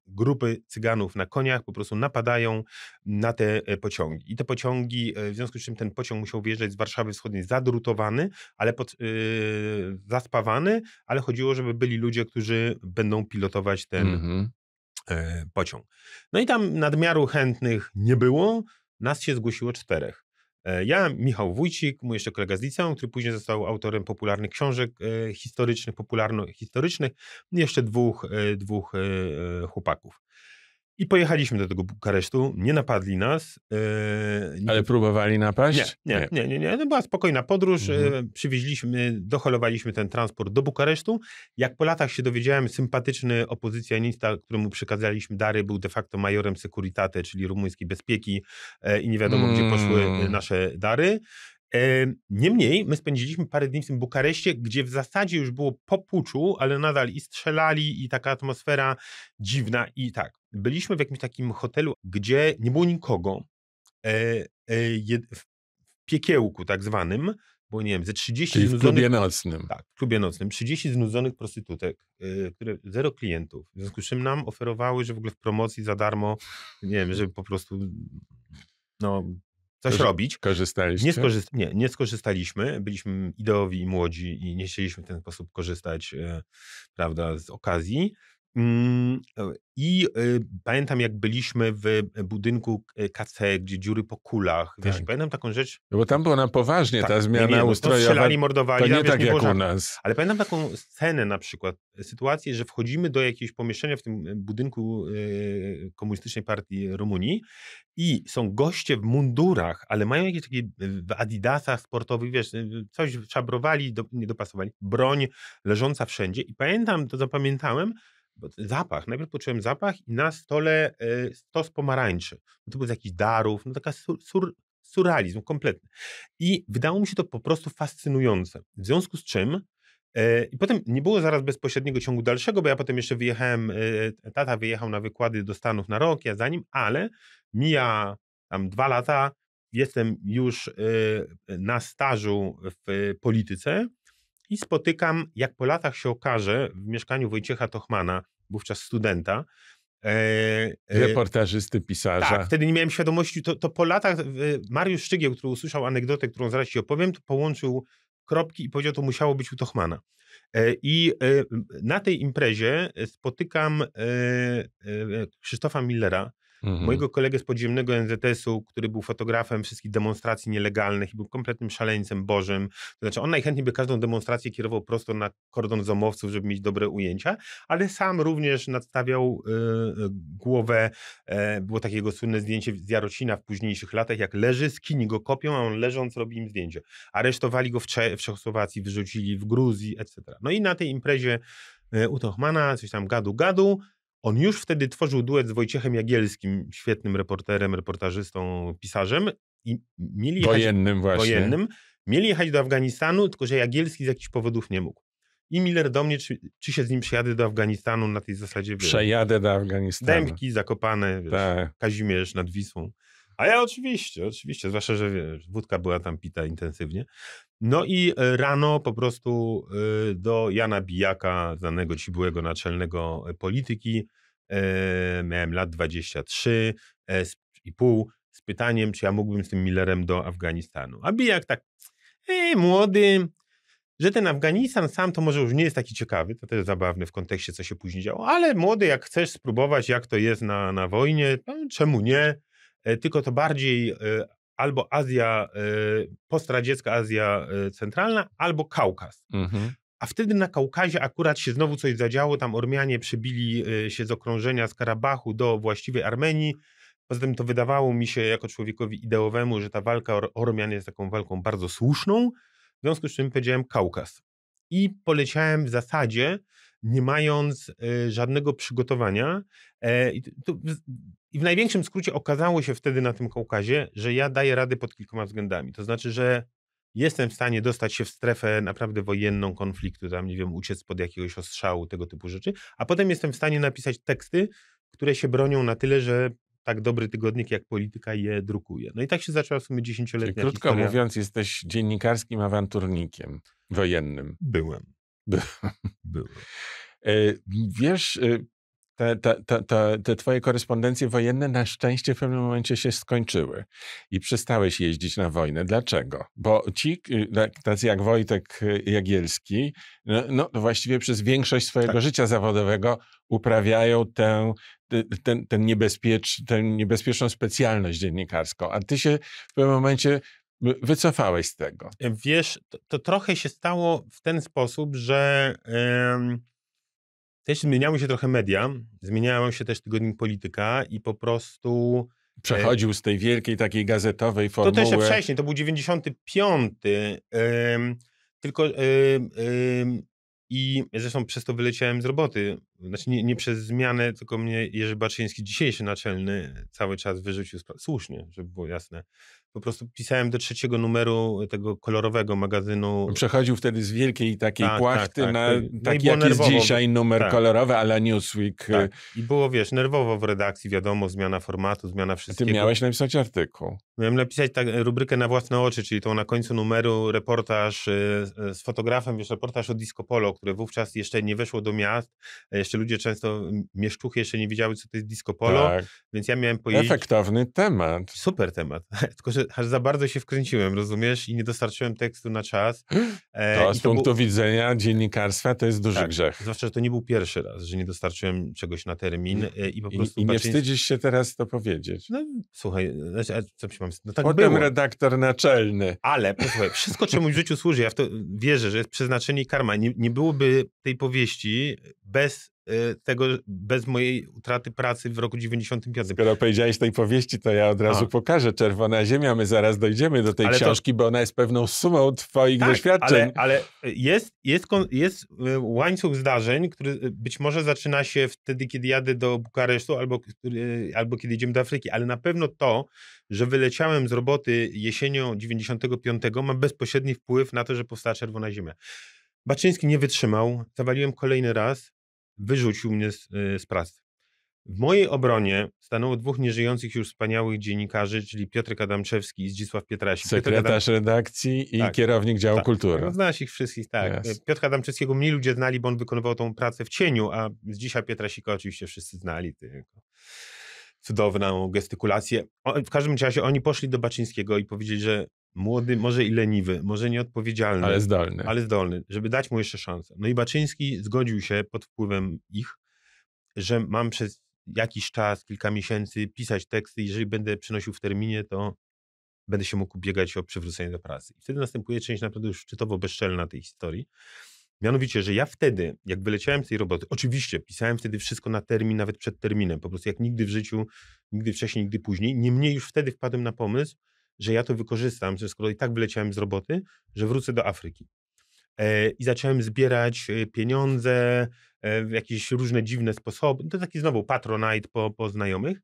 grupy cyganów na koniach po prostu napadają na te pociągi. I te pociągi, w związku z czym ten pociąg musiał wyjeżdżać z Warszawy Wschodniej zadrutowany, ale pod, zaspawany, ale chodziło, żeby byli ludzie, którzy będą pilotować ten mhm. pociąg. No i tam nadmiaru chętnych nie było, nas się zgłosiło czterech. E, ja, Michał Wójcik, mój jeszcze kolega z liceum, który później został autorem popularnych książek e, historycznych, popularno-historycznych, jeszcze dwóch, e, dwóch chłopaków. I pojechaliśmy do tego Bukaresztu, nie napadli nas. Yy, nie... Ale próbowali napaść? Nie, nie, nie. nie, nie, nie. Była spokojna podróż, e, mhm. Yy, przywieźliśmy, docholowaliśmy ten transport do Bukaresztu. Jak po latach się dowiedziałem, sympatyczny opozycjonista, któremu przekazaliśmy dary, był de facto majorem Securitate, czyli rumuńskiej bezpieki yy, i nie wiadomo, mm. gdzie poszły mm. nasze dary. Niemniej my spędziliśmy parę dni w tym Bukaresie, gdzie w zasadzie już było po puczu, ale nadal i strzelali, i taka atmosfera dziwna. I tak, byliśmy w jakimś takim hotelu, gdzie nie było nikogo. E, e, w piekiełku tak zwanym, bo nie wiem, ze 30 Czyli znudzonych... w klubie nocnym. Tak, w klubie nocnym. 30 znudzonych prostytutek, e, które zero klientów. W związku z czym nam oferowały, że w ogóle w promocji za darmo, nie wiem, żeby po prostu no, coś Korzy robić. Korzystaliście? Nie, skorzyst nie, nie, skorzystaliśmy. Byliśmy ideowi i młodzi i nie chcieliśmy w ten sposób korzystać, e, prawda, z okazji. Mm, e, I y, pamiętam, jak byliśmy w e, budynku e, KC, gdzie dziury po kulach. Wiesz, tak. pamiętam taką rzecz. No bo tam była na poważnie tak, ta zmiana nie, nie, no ustrojowa. Strzelali, mordowali. To nie tak jak u nas. Ale pamiętam taką scenę na przykład, sytuację, że wchodzimy do jakiegoś pomieszczenia w tym budynku Komunistycznej Partii Rumunii i są goście w mundurach, ale mają jakieś takie w adidasach sportowych, wiesz, coś szabrowali, do, nie dopasowali. Broń leżąca wszędzie i pamiętam, to zapamiętałem, Zapach. Najpierw poczułem zapach i na stole y, stos pomarańczy. No to był z jakichś darów, no taka sur, sur, surrealizm kompletny. I wydało mi się to po prostu fascynujące. W związku z czym e, i potem nie było zaraz bezpośredniego ciągu dalszego, bo ja potem jeszcze wyjechałem, e, tata wyjechał na wykłady do Stanów na rok, ja za nim, ale mija tam dwa lata, jestem już na stażu w polityce i spotykam, jak po latach się okaże, w mieszkaniu Wojciecha Tochmana, wówczas studenta, E, e, Reportażysty, pisarza. Tak, wtedy nie miałem świadomości. To, to po latach e, Mariusz Szczygieł, który usłyszał anegdotę, którą zaraz ci opowiem, to połączył kropki i powiedział, to musiało być u Tochmana. E, I e, na tej imprezie e, spotykam Krzysztofa Millera, Mhm. Mojego kolegę z podziemnego NZS-u, który był fotografem wszystkich demonstracji nielegalnych i był kompletnym szaleńcem bożym. To znaczy, on najchętniej by każdą demonstrację kierował prosto na kordon zomowców, żeby mieć dobre ujęcia, ale sam również nadstawiał e, e, głowę. E, było takie jego słynne zdjęcie z Jarocina w późniejszych latach, jak leży, skini go kopią, a on leżąc robi im zdjęcie. Aresztowali go w, Cze- w Czechosłowacji, wyrzucili w Gruzji, etc. No i na tej imprezie u Tochmana, coś tam gadu gadu, on już wtedy tworzył duet z Wojciechem Jagielskim, świetnym reporterem, reportażystą, pisarzem i mieli jechać, wojennym właśnie. Wojennym, mieli jechać do Afganistanu, tylko że Jagielski z jakichś powodów nie mógł. I Miller do mnie, czy, czy się z nim przejadę do Afganistanu na tej zasadzie. Przejadę do Afganistanu. Dębki zakopane, wiesz, tak. Kazimierz nad Wisłą. A ja oczywiście, oczywiście, zwłaszcza, że wiesz, wódka była tam pita intensywnie. No i e, rano po prostu e, do Jana Bijaka, znanego ci byłego naczelnego e, polityki, miałem lat 23 i pół, z pytaniem, czy ja mógłbym z tym Millerem do Afganistanu. A Bijak tak, ej młody, że ten Afganistan sam to może już nie jest taki ciekawy, to też zabawne w kontekście, co się później działo, ale młody, jak chcesz spróbować, jak to jest na, na wojnie, no, czemu nie? E, tylko to bardziej e, albo Azja e, postradziecka, Azja Centralna, albo Kaukaz. Mhm. A wtedy na Kaukazie akurat się znowu coś zadziało, tam Ormianie przebili się z okrążenia z Karabachu do właściwej Armenii. Poza tym to wydawało mi się jako człowiekowi ideowemu, że ta walka o Ormian jest taką walką bardzo słuszną, w związku z czym powiedziałem Kaukaz. I poleciałem w zasadzie, nie mając żadnego przygotowania. I to i w największym skrócie okazało się wtedy na tym Kaukazie, że ja daję rady pod kilkoma względami. To znaczy, że jestem w stanie dostać się w strefę naprawdę wojenną konfliktu, tam nie wiem, uciec pod jakiegoś ostrzału, tego typu rzeczy, a potem jestem w stanie napisać teksty, które się bronią na tyle, że tak dobry tygodnik jak Polityka je drukuje. No i tak się zaczęła w sumie dziesięcioletnia Czyli krótko historia. mówiąc, jesteś dziennikarskim awanturnikiem wojennym. Byłem. Byłem. E, wiesz, e, te, te, te, te, twoje korespondencje wojenne na szczęście w pewnym momencie się skończyły i przestałeś jeździć na wojnę. Dlaczego? Bo ci, y, tacy jak Wojtek y, Jagielski, no, no, no właściwie przez większość swojego tak. życia zawodowego uprawiają tę, ten, ten niebezpiecz, tę niebezpieczną specjalność dziennikarską, a ty się w pewnym momencie wycofałeś z tego. Wiesz, to, to trochę się stało w ten sposób, że... Yy też zmieniały się trochę media, zmieniał się też tygodnik Polityka i po prostu... E, Przechodził z tej wielkiej takiej gazetowej formuły. To też wcześniej, to był 95, yy, tylko yy, yy, i zresztą przez to wyleciałem z roboty. Znaczy nie, nie przez zmianę, tylko mnie Jerzy Baczyński, dzisiejszy naczelny, cały czas wyrzucił, słusznie, żeby było jasne, po prostu pisałem do trzeciego numeru tego kolorowego magazynu. Przechodził wtedy z wielkiej takiej tak, tak płachty tak, tak. na no taki no jak nerwowo. jest dzisiaj numer tak. kolorowy, ale Newsweek. Y, tak. I było, wiesz, nerwowo w redakcji, wiadomo, zmiana formatu, zmiana wszystkiego. A ty miałeś napisać artykuł. Miałem napisać tak, rubrykę na własne oczy, czyli tą na końcu numeru reportaż y, z fotografem, wiesz, reportaż o Disco Polo, które wówczas jeszcze nie weszło do miast, e, jeszcze ludzie często, mieszczuchy jeszcze nie wiedziały, co to jest Disco Polo, tak. więc ja miałem pojeździć. Efektowny temat. Super temat, tylko że aż za bardzo się wkręciłem, rozumiesz? I nie dostarczyłem tekstu na czas. E, to z to punktu widzenia dziennikarstwa to jest duży tak, grzech. Zwłaszcza, że to nie był pierwszy raz, że nie dostarczyłem czegoś na termin e, i po prostu... I, i nie patrzę... wstydzisz się teraz to powiedzieć. No, słuchaj, znaczy, a co się mam... No, tak Potem było. redaktor naczelny. Ale, posłuchaj, wszystko czemu w życiu służy, ja w to wierzę, że jest przeznaczenie i karma. Nie, nie byłoby tej powieści bez Y, tego bez mojej utraty pracy w roku 95. Skoro powiedziałeś tej powieści, to ja od razu A. pokażę. Czerwona Ziemia, my zaraz dojdziemy do tej ale książki, to... bo ona jest pewną sumą twoich tak, doświadczeń. Ale, ale jest, jest, jest, y, łańcuch zdarzeń, który y, być może zaczyna się wtedy, kiedy jadę do Bukaresztu albo, albo kiedy idziemy do Afryki, ale na pewno to, że wyleciałem z roboty jesienią 95 ma bezpośredni wpływ na to, że powstała Czerwona Ziemia. Baczyński nie wytrzymał, zawaliłem kolejny raz, wyrzucił mnie z, y, z pracy. W mojej obronie stanęło dwóch nieżyjących już wspaniałych dziennikarzy, czyli Piotr Adamczewski i Zdzisław Pietrasik. Sekretarz Adam... redakcji i tak, kierownik działu tak, kultury. No, znasz ich wszystkich, tak. Yes. Piotra Adamczewskiego mniej ludzie znali, bo on wykonywał tą pracę w cieniu, a Zdzisław Pietrasika oczywiście wszyscy znali. Tylko cudowną gestykulację. O, w każdym razie oni poszli do Baczyńskiego i powiedzieli, że młody, może i leniwy, może nieodpowiedzialny, ale zdolny. ale zdolny, żeby dać mu jeszcze szansę. No i Baczyński zgodził się pod wpływem ich, że mam przez jakiś czas, kilka miesięcy pisać teksty, jeżeli będę przynosił w terminie, to będę się mógł ubiegać o przywrócenie do pracy. I wtedy następuje część naprawdę już czytowo bezczelna tej historii. Mianowicie, że ja wtedy, jak wyleciałem z tej roboty, oczywiście pisałem wtedy wszystko na termin, nawet przed terminem, po prostu jak nigdy w życiu, nigdy wcześniej, nigdy później. Niemniej już wtedy wpadłem na pomysł, że ja to wykorzystam, że skoro i tak wyleciałem z roboty, że wrócę do Afryki. E, I zacząłem zbierać e, pieniądze e, w jakieś różne dziwne sposoby. To taki znowu patronite po, po znajomych.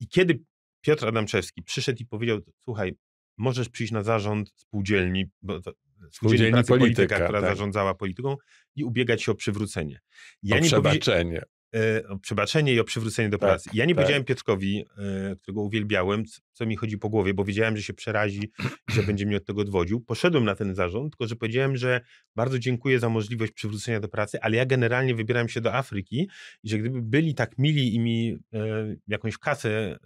I kiedy Piotr Adamczewski przyszedł i powiedział, słuchaj, możesz przyjść na zarząd spółdzielni, bo to, spółdzielni polityka, polityka, która tak. zarządzała polityką i ubiegać się o przywrócenie. Ja o przebaczenie. E, o przebaczenie i o przywrócenie do tak, pracy. ja nie tak. powiedziałem Piotrkowi, e, którego uwielbiałem, co mi chodzi po głowie, bo wiedziałem, że się przerazi, że będzie mnie od tego odwodził. Poszedłem na ten zarząd, tylko że powiedziałem, że bardzo dziękuję za możliwość przywrócenia do pracy, ale ja generalnie wybieram się do Afryki i że gdyby byli tak mili i mi e, jakąś kasę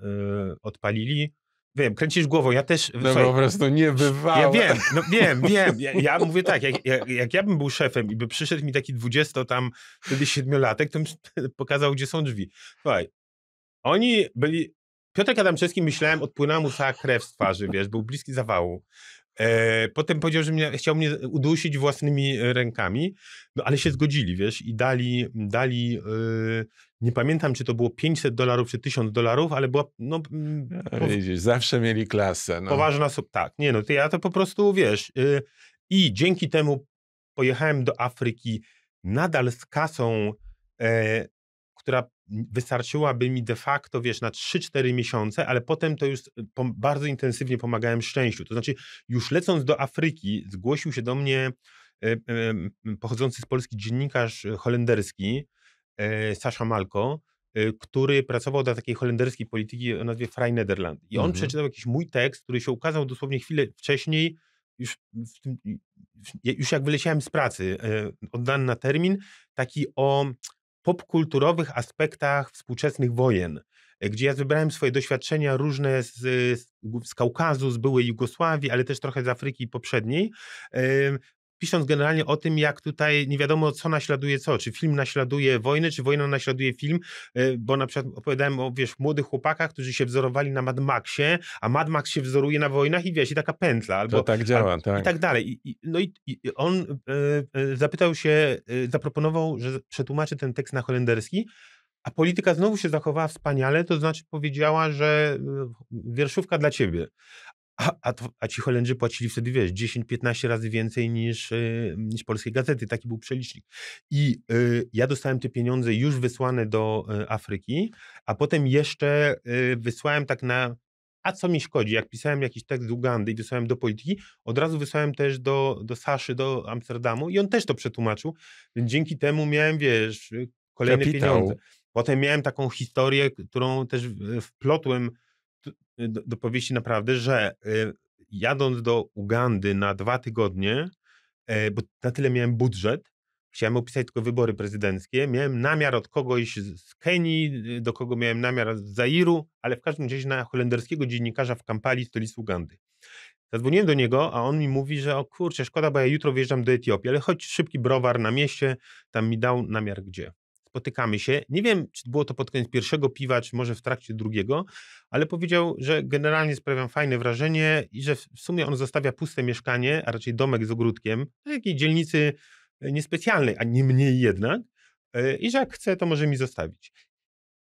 odpalili, wiem, kręcisz głową, ja też... No słuchaj, po prostu niebywałe. Ja wiem, no wiem, wiem. Ja, ja mówię tak, jak, jak, jak, ja bym był szefem i by przyszedł mi taki 20 tam, wtedy siedmiolatek, to bym pokazał, gdzie są drzwi. Słuchaj, oni byli... Piotrek Adamczewski, myślałem, odpłynęła mu cała krew z twarzy, wiesz, był bliski zawału. E, potem powiedział, że mnie, chciał mnie udusić własnymi rękami, no ale się zgodzili, wiesz, i dali, dali y, nie pamiętam, czy to było 500 dolarów, czy 1000 dolarów, ale była, no... Mm, Widzisz, zawsze mieli klasę. No. Poważna, tak, nie no, to ja to po prostu, wiesz, yy, i dzięki temu pojechałem do Afryki nadal z kasą, e, która wystarczyłaby mi de facto, wiesz, na 3-4 miesiące, ale potem to już y, bardzo intensywnie pomagałem szczęściu. To znaczy, już lecąc do Afryki, zgłosił się do mnie y, y, pochodzący z Polski dziennikarz holenderski, E, Sasza Malko, e, który pracował dla takiej holenderskiej polityki o nazwie Vrij Nederland. I on mhm. przeczytał jakiś mój tekst, który się ukazał dosłownie chwilę wcześniej, już, tym, już jak wyleciałem z pracy, e, oddany na termin, taki o popkulturowych aspektach współczesnych wojen, gdzie ja zebrałem swoje doświadczenia różne z, z Kaukazu, z byłej Jugosławii, ale też trochę z Afryki poprzedniej, pisząc generalnie o tym, jak tutaj nie wiadomo, co naśladuje co, czy film naśladuje wojnę, czy wojna naśladuje film, e, bo na przykład opowiadałem o, wiesz, młodych chłopakach, którzy się wzorowali na Mad Maxie, a Mad Max się wzoruje na wojnach i wiesz, i taka pętla. Albo, to tak działa, tak. I tak dalej. I, no i, i on e, e, zapytał się, zaproponował, że przetłumaczy ten tekst na holenderski, a polityka znowu się zachowała wspaniale, to znaczy powiedziała, że wierszówka dla ciebie. A, a, a ci Holendrzy płacili wtedy, wiesz, 10-15 razy więcej niż, yy, niż polskie gazety. Taki był przelicznik. I yy, ja dostałem te pieniądze już wysłane do yy, Afryki, a potem jeszcze y, wysłałem tak na a co mi szkodzi, jak pisałem jakiś tekst z Ugandy i wysłałem do polityki, od razu wysłałem też do, do Saszy, do Amsterdamu i on też to przetłumaczył, więc dzięki temu miałem, wiesz, y, kolejne Kapitał. pieniądze. Potem miałem taką historię, którą też y, wplotłem Y, do, do powieści naprawdę, że y, jadąc do Ugandy na dwa tygodnie, e, bo na tyle miałem budżet, chciałem opisać tylko wybory prezydenckie, miałem namiar od kogoś z Kenii, y, do kogo miałem namiar z Zairu, ale w każdym razie na holenderskiego dziennikarza w Kampali, stolicy Ugandy. Zadzwoniłem do niego, a on mi mówi, że o kurczę, szkoda, bo ja jutro wjeżdżam do Etiopii, ale choć szybki browar na mieście, tam mi dał namiar gdzie spotykamy się. Nie wiem, czy było to pod koniec pierwszego piwa, czy może w trakcie drugiego, ale powiedział, że generalnie sprawiam fajne wrażenie i że w sumie on zostawia puste mieszkanie, a raczej domek z ogródkiem, w jakiej dzielnicy e, niespecjalnej, a nie mniej jednak, e, i że jak chce, to może mi zostawić.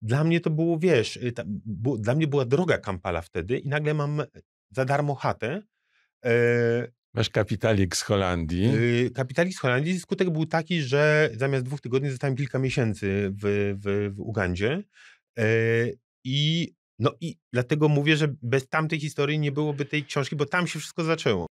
Dla mnie to było, wiesz, e, ta, bo, dla mnie była droga Kampala wtedy i nagle mam za darmo chatę, Masz kapitalik z Holandii. Y, kapitalik z Holandii. Skutek był taki, że zamiast dwóch tygodni zostałem kilka miesięcy w, w, w Ugandzie. E, I no i dlatego mówię, że bez tamtej historii nie byłoby tej książki, bo tam się wszystko zaczęło.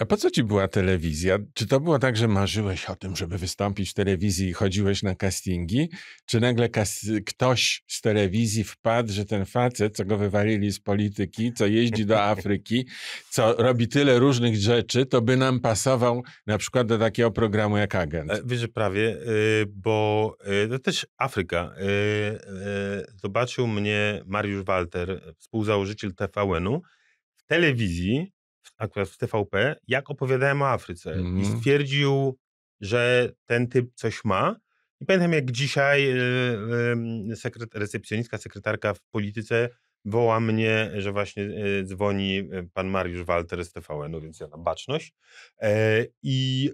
A po co ci była telewizja? Czy to było tak, że marzyłeś o tym, żeby wystąpić w telewizji i chodziłeś na castingi? Czy nagle kas ktoś z telewizji wpadł, że ten facet, co go wywalili z polityki, co jeździ do Afryki, co robi tyle różnych rzeczy, to by nam pasował na przykład do takiego programu jak Agent? E, wiesz, prawie, y, bo y, to też Afryka. Y, zobaczył mnie Mariusz Walter, współzałożyciel TVN-u, w telewizji akurat w TVP, jak opowiadałem o Afryce mm. i mhm. stwierdził, że ten typ coś ma. I pamiętam jak dzisiaj yy, yy, sekret, recepcjonistka, sekretarka w polityce woła mnie, że właśnie yy, dzwoni pan Mariusz Walter z TVN, no więc ja na baczność. I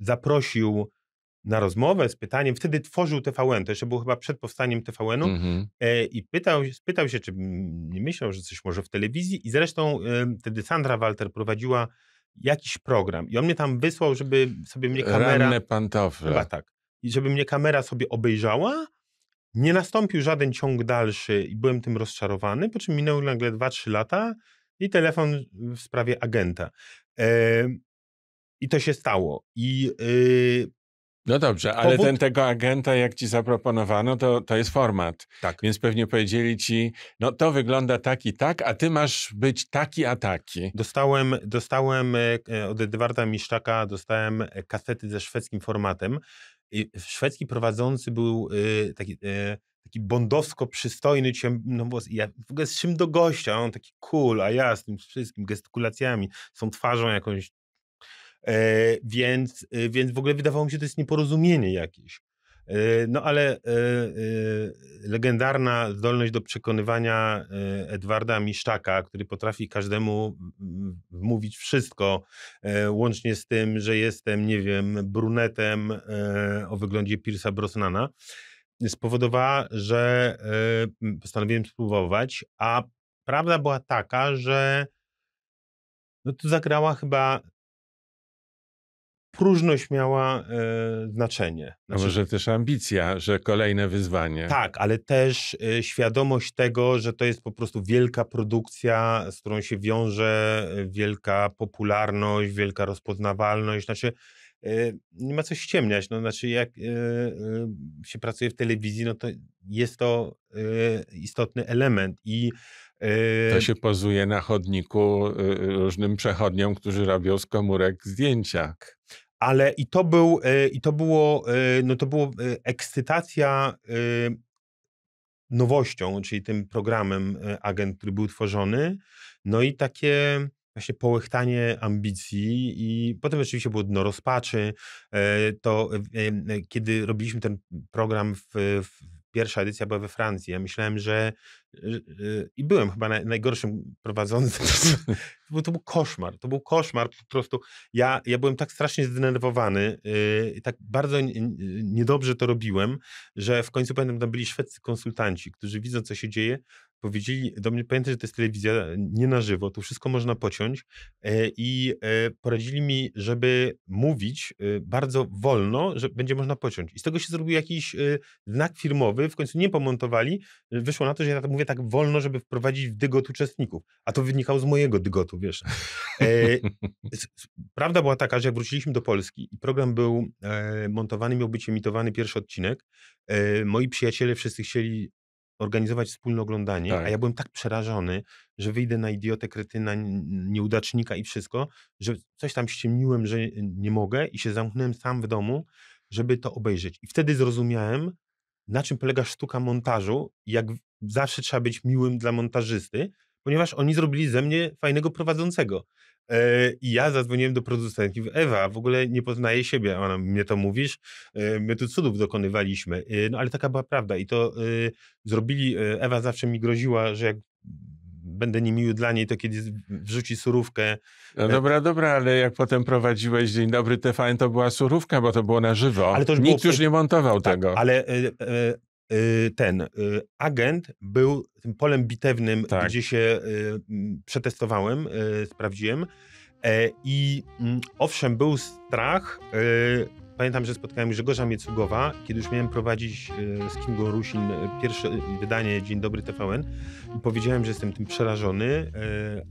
zaprosił na rozmowę z pytaniem, wtedy tworzył TVN, to jeszcze było chyba przed powstaniem TVN-u mhm. e, i pytał, pytał się, czy nie myślał, że coś może w telewizji i zresztą wtedy Sandra Walter prowadziła jakiś program i on mnie tam wysłał, żeby sobie mnie kamera... Ranne pantofle. Chyba tak. I żeby mnie kamera sobie obejrzała, nie nastąpił żaden ciąg dalszy i byłem tym rozczarowany, po czym minęły nagle 2-3 lata i telefon w sprawie agenta. E, I to się stało. I e, no dobrze, ale powód... ten tego agenta, jak ci zaproponowano, to, to jest format. Tak. Więc pewnie powiedzieli ci, no to wygląda tak i tak, a ty masz być taki a taki. Dostałem, dostałem e, e, od Edwarda Miszczaka, dostałem e, kasety ze szwedzkim formatem. I szwedzki prowadzący był taki, taki bondowsko przystojny, no ja w ogóle z czym do gościa, on taki cool, a ja z tym wszystkim, gestykulacjami, z tą twarzą jakąś E, więc, y, więc w ogóle wydawało mi się, że to jest nieporozumienie jakieś. E, no ale e, legendarna zdolność do przekonywania Edwarda Miszczaka, który potrafi każdemu mówić wszystko, łącznie z tym, że jestem, nie wiem, brunetem o wyglądzie Pierce'a Brosnana, spowodowała, że postanowiłem spróbować, a prawda była taka, że no tu zagrała chyba próżność miała e, znaczenie. No znaczy, może też ambicja, że kolejne wyzwanie. Tak, ale też e, świadomość tego, że to jest po prostu wielka produkcja, z którą się wiąże e, wielka popularność, wielka rozpoznawalność. Znaczy, e, nie ma co ściemniać. No, znaczy, jak e, e, się pracuje w telewizji, no to jest to istotny element. I to się pozuje na chodniku różnym przechodniom, którzy robią z komórek zdjęcia. Tak ale i to, był, y, i to było, y, no to było y, ekscytacja nowością, czyli tym programem agent, który był tworzony, no i takie właśnie połechtanie ambicji i potem oczywiście było dno rozpaczy, e, to kiedy robiliśmy ten program w, w pierwsza edycja była we Francji. Ja myślałem, że i byłem chyba najgorszym prowadzącym. To był, to był koszmar. To był koszmar po prostu. Ja, ja byłem tak strasznie zdenerwowany y, i tak bardzo niedobrze to robiłem, że w końcu pamiętam, tam byli szwedzcy konsultanci, którzy widzą, co się dzieje, powiedzieli do mnie, pamiętaj, że to jest telewizja e, nie na żywo, tu wszystko można pociąć e, i e, poradzili mi, żeby mówić bardzo wolno, że będzie można pociąć. I z tego się zrobił jakiś znak firmowy, w końcu nie pomontowali, wyszło na to, że ja tak mówię tak wolno, żeby wprowadzić w dygot uczestników, a to wynikało z mojego dygotu, wiesz. Prawda była taka, że jak wróciliśmy do Polski i program był montowany, miał być emitowany pierwszy odcinek, moi przyjaciele wszyscy chcieli organizować wspólne oglądanie, tak. a ja byłem tak przerażony, że wyjdę na idiotę, kretyna, nieudacznika i wszystko, że coś tam ściemniłem, że nie mogę i się zamknąłem sam w domu, żeby to obejrzeć. I wtedy zrozumiałem, na czym polega sztuka montażu, jak zawsze trzeba być miłym dla montażysty, ponieważ oni zrobili ze mnie fajnego prowadzącego. E, I ja zadzwoniłem do producentki, Ewa, w ogóle nie poznaje siebie, ona mnie to mówisz, e, my tu cudów dokonywaliśmy, e, no ale taka była prawda i to zrobili, Ewa zawsze mi groziła, że jak będę niemiły dla niej, to kiedy wrzuci surówkę. No dobra, dobra, ale jak potem prowadziłeś Dzień Dobry TVN, to była surówka, bo to było na żywo. Ale to już Nikt było... już nie montował tak, tego. Ale Y, ten y, agent był tym polem bitewnym, tak. gdzie się y, przetestowałem, sprawdziłem. E, I mm, owszem, był strach Pamiętam, że spotkałem Grzegorza Miecugowa, kiedy już miałem prowadzić e, z Kingą Rusin e, pierwsze e, wydanie Dzień Dobry TVN. Powiedziałem, że jestem tym przerażony,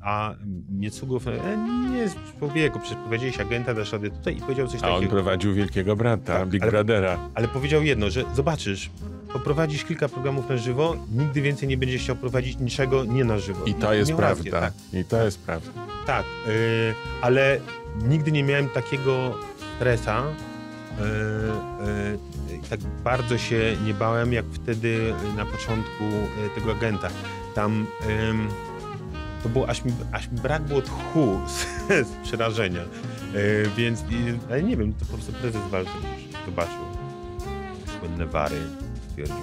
a Miecugow e, nie jest człowieku, przecież powiedziałeś agenta, dasz radę tutaj i powiedział coś a takiego. A on prowadził Wielkiego Brata, tak, Big ale, Brothera. Ale powiedział jedno, że zobaczysz, poprowadzisz kilka programów na żywo, nigdy więcej nie będziesz chciał prowadzić niczego nie na żywo. I to jest prawda. Rację, tak. I to jest prawda. Tak, yy, ale nigdy nie miałem takiego stresa, E, e, tak bardzo się nie bałem, jak wtedy na początku e, tego agenta. Tam to było aż, mi, aż brak było tchu z, z przerażenia. więc, ale nie wiem, to po prostu prezes już zobaczył słynne wary, stwierdził.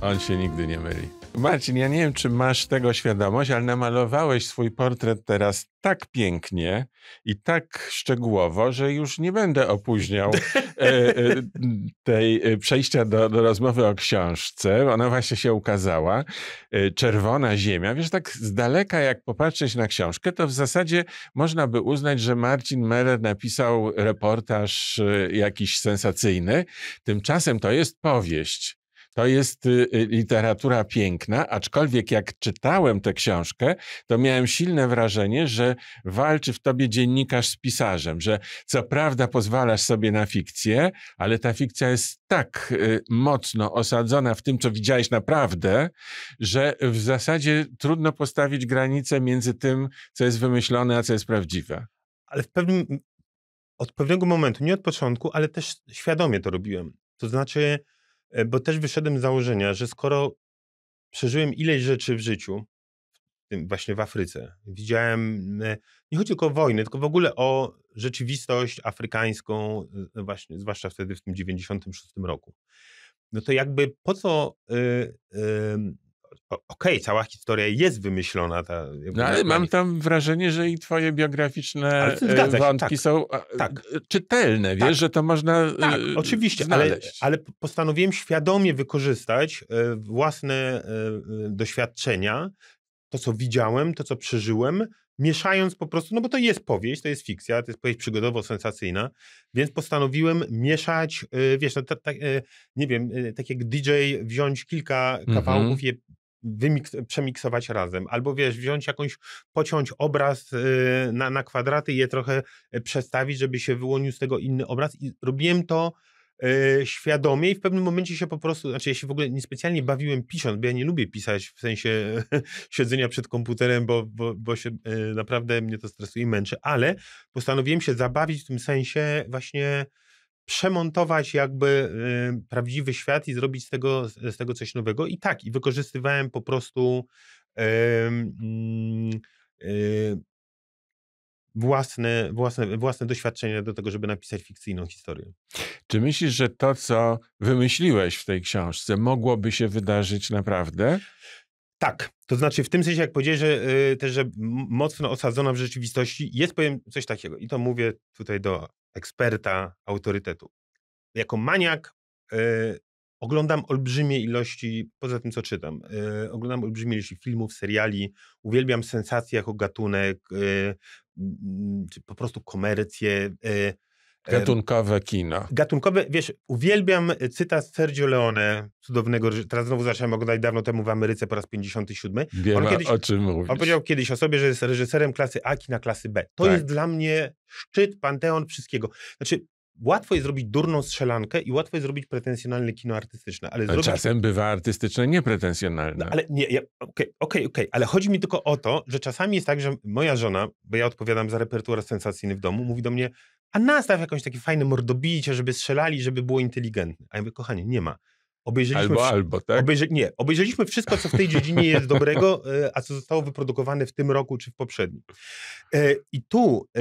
On się nigdy nie myli. Marcin, ja nie wiem, czy masz tego świadomość, ale namalowałeś swój portret teraz tak pięknie i tak szczegółowo, że już nie będę opóźniał e, e, tej e, przejścia do, do rozmowy o książce. Ona właśnie się ukazała. Czerwona Ziemia. Wiesz, tak z daleka, jak popatrzeć na książkę, to w zasadzie można by uznać, że Marcin Meller napisał reportaż jakiś sensacyjny. Tymczasem to jest powieść. To jest y, y, literatura piękna, aczkolwiek jak czytałem tę książkę, to miałem silne wrażenie, że walczy w tobie dziennikarz z pisarzem, że co prawda pozwalasz sobie na fikcję, ale ta fikcja jest tak y, mocno osadzona w tym, co widziałeś naprawdę, że w zasadzie trudno postawić granicę między tym, co jest wymyślone, a co jest prawdziwe. Ale w pewnym, od pewnego momentu, nie od początku, ale też świadomie to robiłem. To znaczy, E, bo też wyszedłem z założenia, że skoro przeżyłem ileś rzeczy w życiu, właśnie w Afryce, widziałem, e, nie chodzi tylko o wojnę, tylko w ogóle o rzeczywistość afrykańską, e, właśnie, zwłaszcza wtedy w tym 96 roku. No to jakby po co okej, okay, cała historia jest wymyślona. Ta, no, ale mam tam wrażenie, że i twoje biograficzne e, się, wątki tak, są e, tak. E, czytelne, tak, wiesz, że to można Tak, oczywiście, ale, ale, postanowiłem świadomie wykorzystać własne doświadczenia, to co widziałem, to co przeżyłem, mieszając po prostu, no bo to jest powieść, to jest fikcja, to jest powieść przygodowo-sensacyjna, więc postanowiłem mieszać, wiesz, no, nie wiem, tak jak DJ, wziąć kilka mhm. kawałków, mm -hmm. je wymik przemiksować razem. Albo wiesz, wziąć jakąś, pociąć obraz yy, na, na kwadraty i je trochę e, przestawić, żeby się wyłonił z tego inny obraz. I robiłem to e, świadomie i w pewnym momencie się po prostu, znaczy ja się w ogóle niespecjalnie bawiłem pisząc, bo ja nie lubię pisać w sensie siedzenia przed komputerem, bo, bo, bo się e, naprawdę mnie to stresuje i męczy, ale postanowiłem się zabawić w tym sensie właśnie przemontować jakby y, prawdziwy świat i zrobić z tego, z tego coś nowego. I tak, i wykorzystywałem po prostu mm, y, własne, własne, własne doświadczenia do tego, żeby napisać fikcyjną historię. Czy myślisz, że to, co wymyśliłeś w tej książce, mogłoby się wydarzyć naprawdę? Tak, to znaczy w tym sensie, jak powiedziałeś, że y, też, że mocno osadzona w rzeczywistości, jest powiem coś takiego i to mówię tutaj do eksperta, autorytetu. Jako maniak e, oglądam olbrzymie ilości, poza tym co czytam, e, oglądam olbrzymie ilości filmów, seriali, uwielbiam sensacje jako gatunek, e, czy po prostu komercję. Gatunkowe kino. Gatunkowe, wiesz, uwielbiam e, cytat Sergio Leone, cudownego, teraz znowu zacząłem oglądać dawno temu w Ameryce po raz 57. Wiem, on kiedyś, o czym mówisz. On powiedział kiedyś o sobie, że jest reżyserem klasy A na klasy B. To tak. jest dla mnie szczyt, panteon wszystkiego. Znaczy, Łatwo jest zrobić durną strzelankę i łatwo jest zrobić pretensjonalne kino artystyczne. Ale, ale zrobić... czasem bywa artystyczne niepretensjonalne. No, ale nie, okej, ja, okej, okay, okay, okay, ale chodzi mi tylko o to, że czasami jest tak, że moja żona, bo ja odpowiadam za repertuar sensacyjny w domu, mówi do mnie, a nastaw jakąś takie fajne mordobicie, żeby strzelali, żeby było inteligentne. A ja mówię, kochanie, nie ma. Obejrzeliśmy albo, albo, tak? Obejrze... Nie, obejrzeliśmy wszystko, co w tej dziedzinie jest dobrego, e, a co zostało wyprodukowane w tym roku czy w poprzednim. E, I tu... E,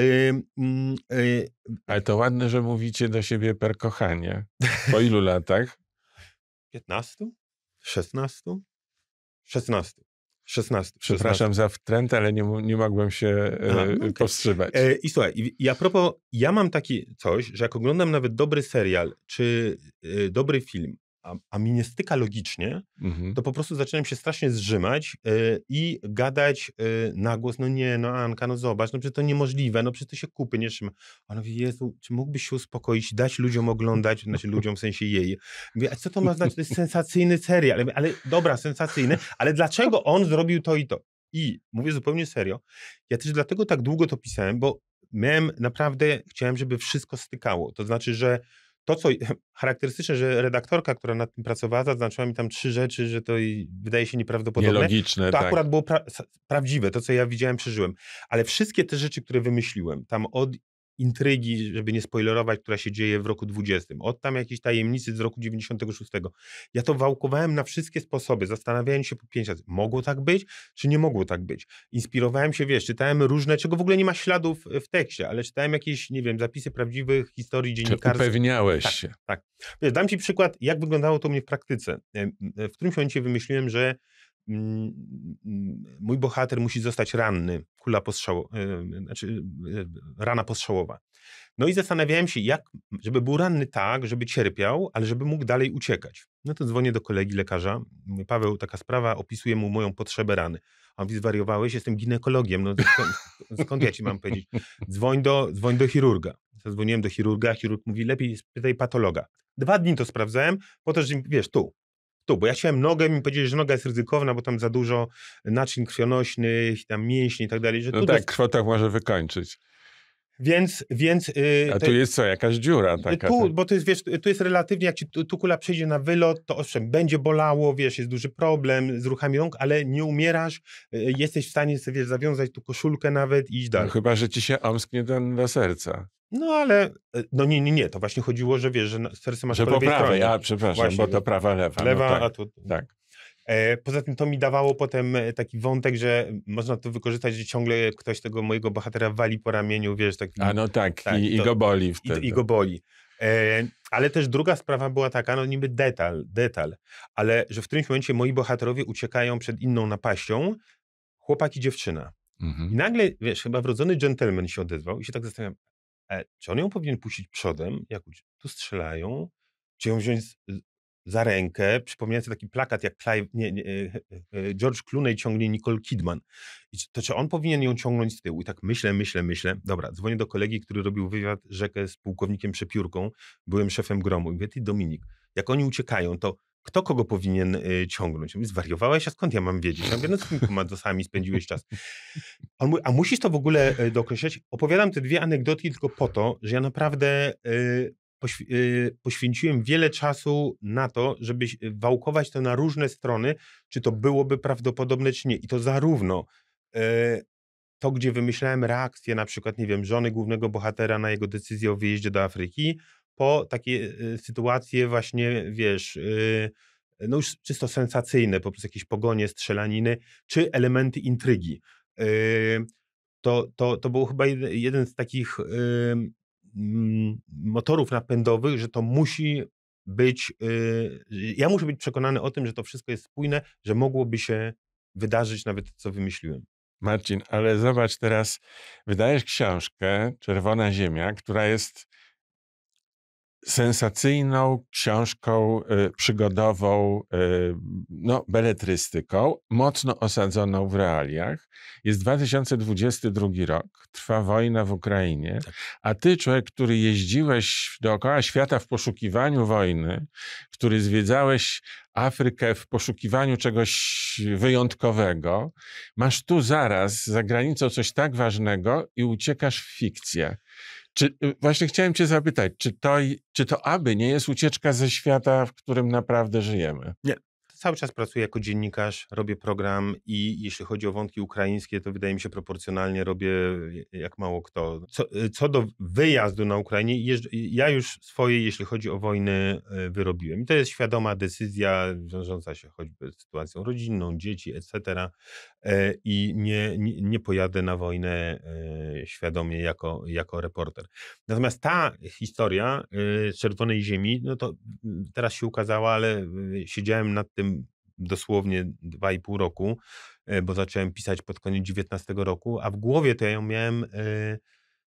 mm, Ale to ładne, że mówicie do siebie per kochanie. Po ilu latach? 15? 16? 16. 16. Przepraszam 16. za wtręt, ale nie, nie mogłem się e, no okay. powstrzymać. E, I słuchaj, ja a propos, ja mam takie coś, że jak oglądam nawet dobry serial czy e, dobry film, a, a mi nie styka logicznie, mhm. to po prostu zaczynam się strasznie zrzymać yy, i gadać yy, na głos, no nie, no Anka, no zobacz, no przecież to niemożliwe, no przecież to się kupy nie trzyma. Ona mówi, Jezu, czy mógłbyś się uspokoić, dać ludziom oglądać, no znaczy ludziom w sensie jej. Mówię, a co to ma znaczyć, to jest sensacyjny serial, ale, ale dobra, sensacyjny, ale dlaczego on zrobił to i to? I mówię zupełnie serio, ja też dlatego tak długo to pisałem, bo miałem naprawdę, chciałem, żeby wszystko stykało. To znaczy, że to, co charakterystyczne, że redaktorka, która nad tym pracowała, zaznaczyła mi tam trzy rzeczy, że to i wydaje się nieprawdopodobne. Nielogiczne, to tak. akurat było pra prawdziwe, to, co ja widziałem, przeżyłem. Ale wszystkie te rzeczy, które wymyśliłem, tam od intrygi, żeby nie spoilerować, która się dzieje w roku 20. Od tam jakiejś tajemnicy z roku 96. Ja to wałkowałem na wszystkie sposoby, zastanawiałem się po pięć razy, mogło tak być, czy nie mogło tak być. Inspirowałem się, wiesz, czytałem różne, czego w ogóle nie ma śladów e, w tekście, ale czytałem jakieś, nie wiem, zapisy prawdziwych historii dziennikarskich. Czy upewniałeś tak, się. Tak. Wiesz, dam ci przykład, jak wyglądało to u mnie w praktyce. E, w którymś momencie wymyśliłem, że mój bohater musi zostać ranny, kula postrzał, e, znaczy e, rana postrzałowa. No i zastanawiałem się, jak, żeby był ranny tak, żeby cierpiał, ale żeby mógł dalej uciekać. No to dzwonię do kolegi lekarza. Mówię, Paweł, taka sprawa, opisuję mu moją potrzebę rany. A on mówi, zwariowałeś, jestem ginekologiem, no skąd, skąd ja ci mam powiedzieć? Dzwoń do, dzwoń do chirurga. Zadzwoniłem do chirurga, chirurg mówi, lepiej spytaj patologa. Dwa dni to sprawdzałem, po to, że wiesz, tu, tu, bo ja chciałem nogę, mi powiedzieli, że noga jest ryzykowna, bo tam za dużo naczyń krwionośnych, tam mięśni i tak dalej. Że no tu tak, dost... krwotok może wykończyć. Więc, więc... Yy, A tu jest co, jakaś dziura y, taka? Tu, tak? bo to jest, wiesz, tu jest relatywnie, jak ci kula przyjdzie na wylot, to owszem, będzie bolało, wiesz, jest duży problem z ruchami rąk, ale nie umierasz, yy, jesteś w stanie sobie, wiesz, zawiązać tu koszulkę nawet i iść no dalej. No, chyba, że ci się omsknie ten do serca. No ale, y, no nie, nie, nie, to właśnie chodziło, że wiesz, że serce masz że po prawej. Prawej, przepraszam, właśnie, bo to prawa, lewa. Lewa, no, tak, a tu... Tak. E, poza tym to mi dawało potem e, taki wątek, że można to wykorzystać, że ciągle ktoś tego mojego bohatera wali po ramieniu, wiesz, tak. A no tak, tak i, to, i go boli wtedy. I, I go boli. E, ale też druga sprawa była taka, no niby detal, detal, ale że w którymś momencie moi bohaterowie uciekają przed inną napaścią, chłopak i dziewczyna. Mhm. I nagle, wiesz, chyba wrodzony gentleman się odezwał i się tak zastanawiam, czy on ją powinien puścić przodem, jak tu strzelają, czy ją wziąć za rękę, przypominający taki plakat jak Clive, nie, nie, e, e, e, George Clooney ciągnie Nicole Kidman. I to czy on powinien ją ciągnąć z tyłu? I tak myślę, myślę, myślę. Dobra, dzwonię do kolegi, który robił wywiad rzekę z pułkownikiem Przepiórką, byłem szefem gromu. I mówię, ty Dominik, jak oni uciekają, to kto kogo powinien ciągnąć? ciągnąć? Mówi, zwariowałeś, a skąd ja mam wiedzieć? Ja mówię, no z tymi komandosami spędziłeś czas. On mówi, a musisz to w ogóle dokreślać? Opowiadam te dwie anegdoty tylko po to, że ja naprawdę Y, poświęciłem wiele czasu na to, żeby wałkować to na różne strony, czy to byłoby prawdopodobne, czy nie. I to zarówno e, to, gdzie wymyślałem reakcję, na przykład, nie wiem, żony głównego bohatera na jego decyzję o wyjeździe do Afryki, po takie y, sytuacje właśnie, wiesz, y, no już czysto sensacyjne, po prostu jakieś pogonie, strzelaniny, czy elementy intrygi. To, to, to był chyba jeden z takich Mm, motorów napędowych, że to musi być, y, ja muszę być przekonany o tym, że to wszystko jest spójne, że mogłoby się wydarzyć nawet co wymyśliłem. Marcin, ale zobacz teraz, wydajesz książkę Czerwona Ziemia, która jest sensacyjną książką e, przygodową, e, no, beletrystyką, mocno osadzoną w realiach. Jest 2022 rok, trwa wojna w Ukrainie, tak. a ty, człowiek, który jeździłeś dookoła świata w poszukiwaniu wojny, który zwiedzałeś Afrykę w poszukiwaniu czegoś wyjątkowego, masz tu zaraz za granicą coś tak ważnego i uciekasz w fikcję. Czy, y, właśnie chciałem Cię zapytać, czy to, czy to aby nie jest ucieczka ze świata, w którym naprawdę żyjemy? Nie. Cały czas pracuję jako dziennikarz, robię program i jeśli chodzi o wątki ukraińskie, to wydaje mi się proporcjonalnie robię y, jak mało kto. Co, y, co do wyjazdu na Ukrainie, jeżdż, ja już swoje, jeśli chodzi o wojny, wyrobiłem. I to jest świadoma decyzja wiążąca się choćby z sytuacją rodzinną, dzieci, etc. E, i nie, nie, nie pojadę na wojnę e, świadomie jako, jako reporter. Natomiast ta historia e, Czerwonej Ziemi, no to mm, teraz się ukazała, ale siedziałem nad tym dosłownie dwa i pół roku, bo zacząłem pisać pod koniec 19 roku, a w głowie to ja ją miałem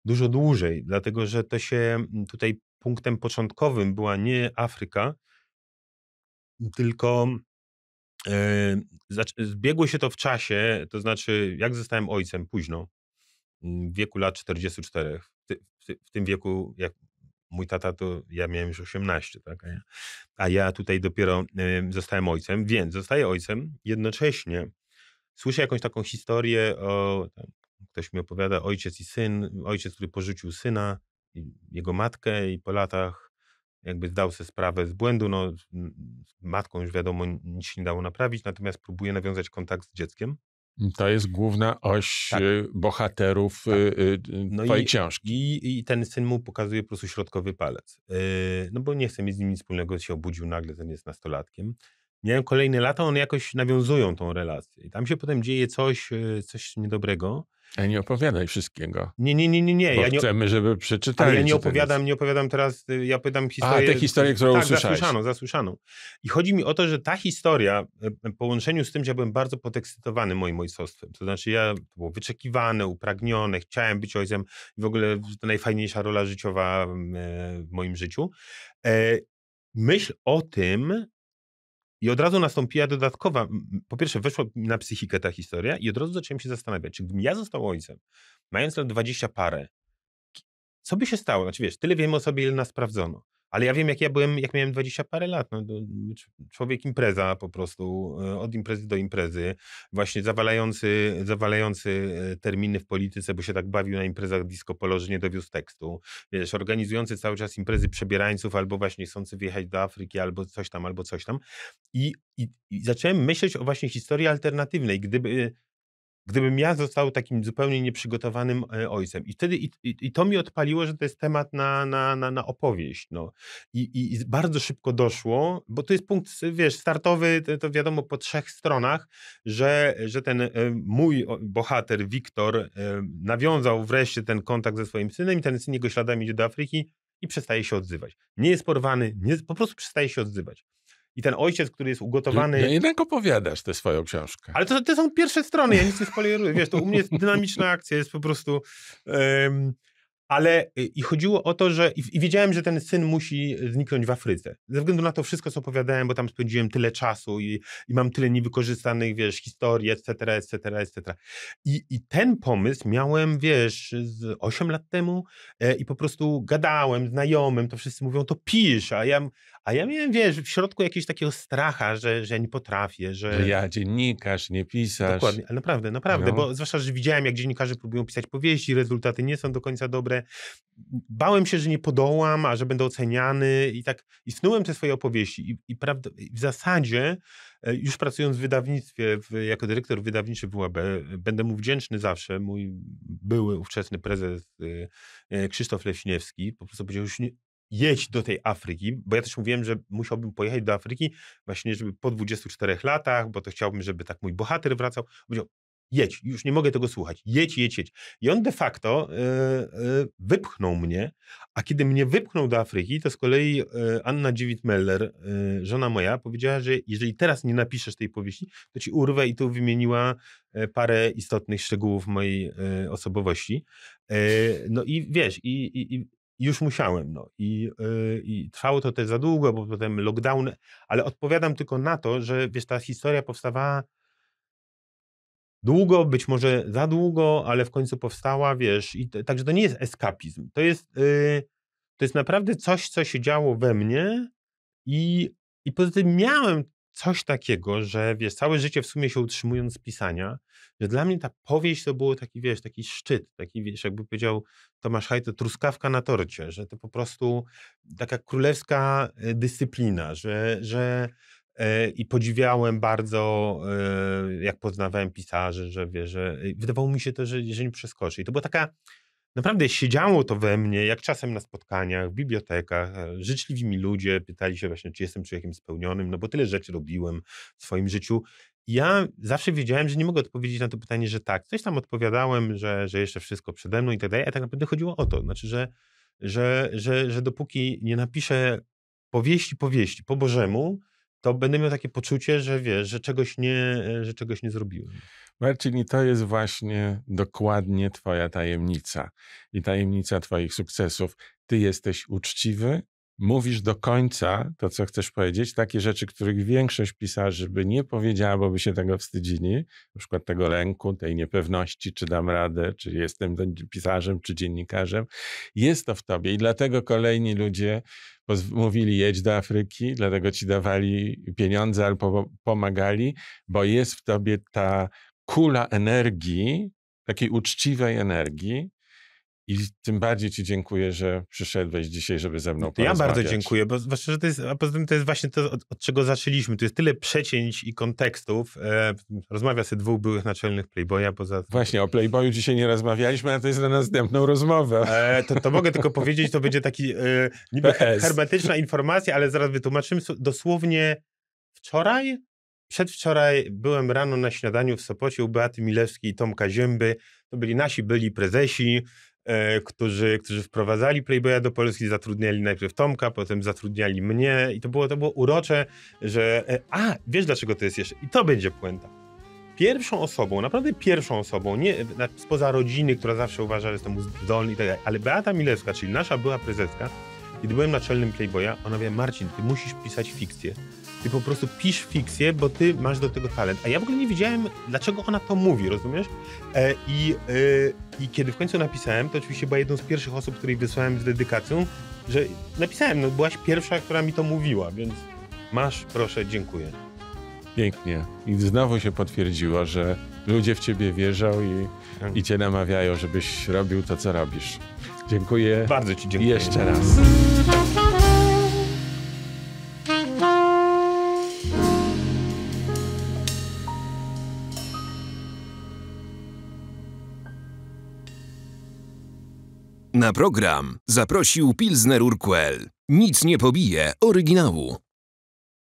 dużo dłużej, dlatego że to się tutaj punktem początkowym była nie Afryka, tylko Zbiegło się to w czasie, to znaczy, jak zostałem ojcem późno, mm, w wieku lat 44. W, ty, w, ty, w tym wieku, jak mój tata, to ja miałem już 18, tak? a, ja, a ja tutaj dopiero zostałem ojcem, więc zostaję ojcem. Jednocześnie słyszę jakąś taką historię o. Tam, ktoś mi opowiada, ojciec i syn, ojciec, który porzucił syna, jego matkę, i po latach jakby zdał sobie sprawę z błędu, no z matką już wiadomo nic się nie dało naprawić, natomiast próbuje nawiązać kontakt z dzieckiem. Mm, to jest główna oś tak. Y, bohaterów y, tak. Y, no twojej i, książki. I, I, ten syn mu pokazuje po prostu środkowy palec. Yy, no bo nie chce mieć z nim nic wspólnego, się obudził nagle, ten jest nastolatkiem. Miałem kolejne lata, one jakoś nawiązują tą relację. I tam się potem dzieje coś, coś niedobrego. Ale nie opowiadaj wszystkiego. Nie, nie, nie, nie. nie. Ja nie chcemy, żeby przeczytali. Ale ja nie opowiadam, nie opowiadam teraz, y, ja pytam historię. A, tę historię, którą tak, usłyszałeś. zasłyszaną, zasłyszaną. I chodzi mi o to, że ta historia y, w połączeniu z tym, że ja byłem bardzo podekscytowany moim ojcostwem. To znaczy ja byłem było upragniony, chciałem być ojcem. W ogóle to najfajniejsza rola życiowa mm, e, w moim życiu. E, myśl o tym, i od razu nastąpiła dodatkowa, po pierwsze weszła mi na psychikę ta historia i od razu zacząłem się zastanawiać, czy gdybym ja został ojcem, mając lat dwadzieścia parę, co by się stało? Znaczy wiesz, tyle wiemy o sobie, ile nas sprawdzono. Ale ja wiem, jak ja byłem, jak miałem 20 parę lat. No, człowiek impreza po prostu, e, od imprezy do imprezy. Właśnie zawalający, zawalający e, terminy w polityce, bo się tak bawił na imprezach disco polo, że nie dowiózł tekstu. Wiesz, organizujący cały czas imprezy przebierańców, albo właśnie chcący wyjechać do Afryki, albo coś tam, albo coś tam. I, i, i zacząłem myśleć o właśnie historii alternatywnej. Gdyby gdybym ja został takim zupełnie nieprzygotowanym e, ojcem. I wtedy i, i to mi odpaliło, że to jest temat na, na, na, na opowieść. No. I, i, I, bardzo szybko doszło, bo to jest punkt, wiesz, startowy, to, to wiadomo po trzech stronach, że, że ten e, mój bohater, Wiktor, e, nawiązał wreszcie ten kontakt ze swoim synem i ten syn jego śladami idzie do Afryki i przestaje się odzywać. Nie jest porwany, nie, po prostu przestaje się odzywać. I ten ojciec, który jest ugotowany. No jednak opowiadasz tę swoją książkę. Ale to, to są pierwsze strony, ja nic nie spoileruję. Wiesz, to u mnie jest dynamiczna akcja, jest po prostu. Um, ale y, i chodziło o to, że. I wiedziałem, że ten syn musi zniknąć w Afryce. Ze względu na to wszystko, co opowiadałem, bo tam spędziłem tyle czasu i, i mam tyle niewykorzystanych, wiesz, historii, etc., etc., etc. I, I ten pomysł miałem, wiesz, z 8 lat temu e, i po prostu gadałem, znajomym, to wszyscy mówią, to pisz, a ja, a ja miałem, wiesz, w środku jakiegoś takiego stracha, że, że ja nie potrafię, że... że ja dziennikarz, nie pisarz. Dokładnie, ale naprawdę, naprawdę, no. bo zwłaszcza, że widziałem, jak dziennikarze próbują pisać powieści, rezultaty nie są do końca dobre. Bałem się, że nie podołam, a że będę oceniany i tak, i snułem te swoje opowieści i, i prawda, w zasadzie e, już pracując w wydawnictwie, w, jako dyrektor wydawniczy UAB, będę mu wdzięczny zawsze. Mój były ówczesny prezes e, e, Krzysztof Leśniewski po prostu powiedział, już nie, jedź do tej Afryki, bo ja też mówiłem, że musiałbym pojechać do Afryki właśnie, żeby po 24 latach, bo to chciałbym, żeby tak mój bohater wracał. Powiedział, jedź, już nie mogę tego słuchać, jedź, jedź, jedź. I on de facto yy, yy, wypchnął mnie, a kiedy mnie wypchnął do Afryki, to z kolei yy, Anna Dziewit-Meller, żona moja, powiedziała, że jeżeli teraz nie napiszesz tej powieści, to ci urwę i tu wymieniła parę istotnych szczegółów mojej osobowości. no i wiesz, i, i, i już musiałem. No. I, yy, I, trwało to też za długo, bo potem lockdown, ale odpowiadam tylko na to, że wiesz, ta historia powstawała długo, być może za długo, ale w końcu powstała, wiesz, i te, także to nie jest eskapizm. To jest, yy, to jest naprawdę coś, co się działo we mnie i, i poza tym miałem coś takiego, że wiesz, całe życie w sumie się utrzymując z pisania, że dla mnie ta powieść to było taki, wiesz, taki szczyt, taki, wiesz, jakby powiedział Tomasz Hajt, to truskawka na torcie, że to po prostu taka królewska e, dyscyplina, że, że e, i podziwiałem bardzo, e, jak poznawałem pisarzy, że wiesz, że wydawało mi się to, że, że nie przeskoczy. I to była taka naprawdę siedziało to we mnie, jak czasem na spotkaniach, w bibliotekach, e, życzliwi mi ludzie pytali się właśnie, czy jestem człowiekiem spełnionym, no bo tyle rzeczy robiłem w swoim życiu. Ja zawsze wiedziałem, że nie mogę odpowiedzieć na to pytanie, że tak. Coś tam odpowiadałem, że, że jeszcze wszystko przede mną i tak dalej, a tak naprawdę chodziło o to, znaczy, że, że, że, że dopóki nie napiszę powieści, powieści po Bożemu, to będę miał takie poczucie, że wiesz, że czegoś nie, że czegoś nie zrobiłem. Marcin, i to jest właśnie dokładnie Twoja tajemnica i tajemnica Twoich sukcesów. Ty jesteś uczciwy, mówisz do końca to, co chcesz powiedzieć, takie rzeczy, których większość pisarzy by nie powiedziała, bo by się tego wstydzili, na przykład tego lęku, tej niepewności, czy dam radę, czy jestem pisarzem, czy dziennikarzem. Jest to w tobie i dlatego kolejni ludzie mówili jedź do Afryki, dlatego ci dawali pieniądze albo pomagali, bo jest w tobie ta kula energii, takiej uczciwej energii. I tym bardziej Ci dziękuję, że przyszedłeś dzisiaj, żeby ze mną porozmawiać. Ja bardzo dziękuję, bo zwłaszcza, że to jest, a poza tym to jest właśnie to, od, od czego zaczęliśmy. Tu jest tyle przecięć i kontekstów. E, rozmawia się dwóch byłych naczelnych Playboya. Poza... Właśnie, o Playboyu dzisiaj nie rozmawialiśmy, ale to jest na następną rozmowę. E, to, to, mogę tylko powiedzieć, to będzie taki e, niby PS. hermetyczna informacja, ale zaraz wytłumaczymy. Dosłownie wczoraj Przedwczoraj byłem rano na śniadaniu w Sopocie u Beaty Milewskiej i Tomka Zięby. To byli nasi byli prezesi, e, którzy, którzy wprowadzali Playboya do Polski, zatrudniali najpierw Tomka, potem zatrudniali mnie i to było, to było urocze, że e, a, wiesz dlaczego to jest jeszcze? I to będzie puenta. Pierwszą osobą, naprawdę pierwszą osobą, nie na, spoza rodziny, która zawsze uważa, że jestem zdolny i tak dalej, ale Beata Milewska, czyli nasza była prezeska, kiedy byłem naczelnym Playboya, ona wie, Marcin, ty musisz pisać fikcję, ty po prostu pisz fikcję, bo ty masz do tego talent. A ja w ogóle nie wiedziałem, dlaczego ona to mówi, rozumiesz? E, i, e, I kiedy w końcu napisałem, to oczywiście była jedną z pierwszych osób, której wysłałem z dedykacją, że napisałem, no byłaś pierwsza, która mi to mówiła, więc masz, proszę, dziękuję. Pięknie. I znowu się potwierdziło, że ludzie w ciebie wierzą i, tak. i cię namawiają, żebyś robił to, co robisz. Dziękuję. Bardzo ci dziękuję. Jeszcze raz. Na program zaprosił Pilsner Urquell. Nic nie pobije oryginału.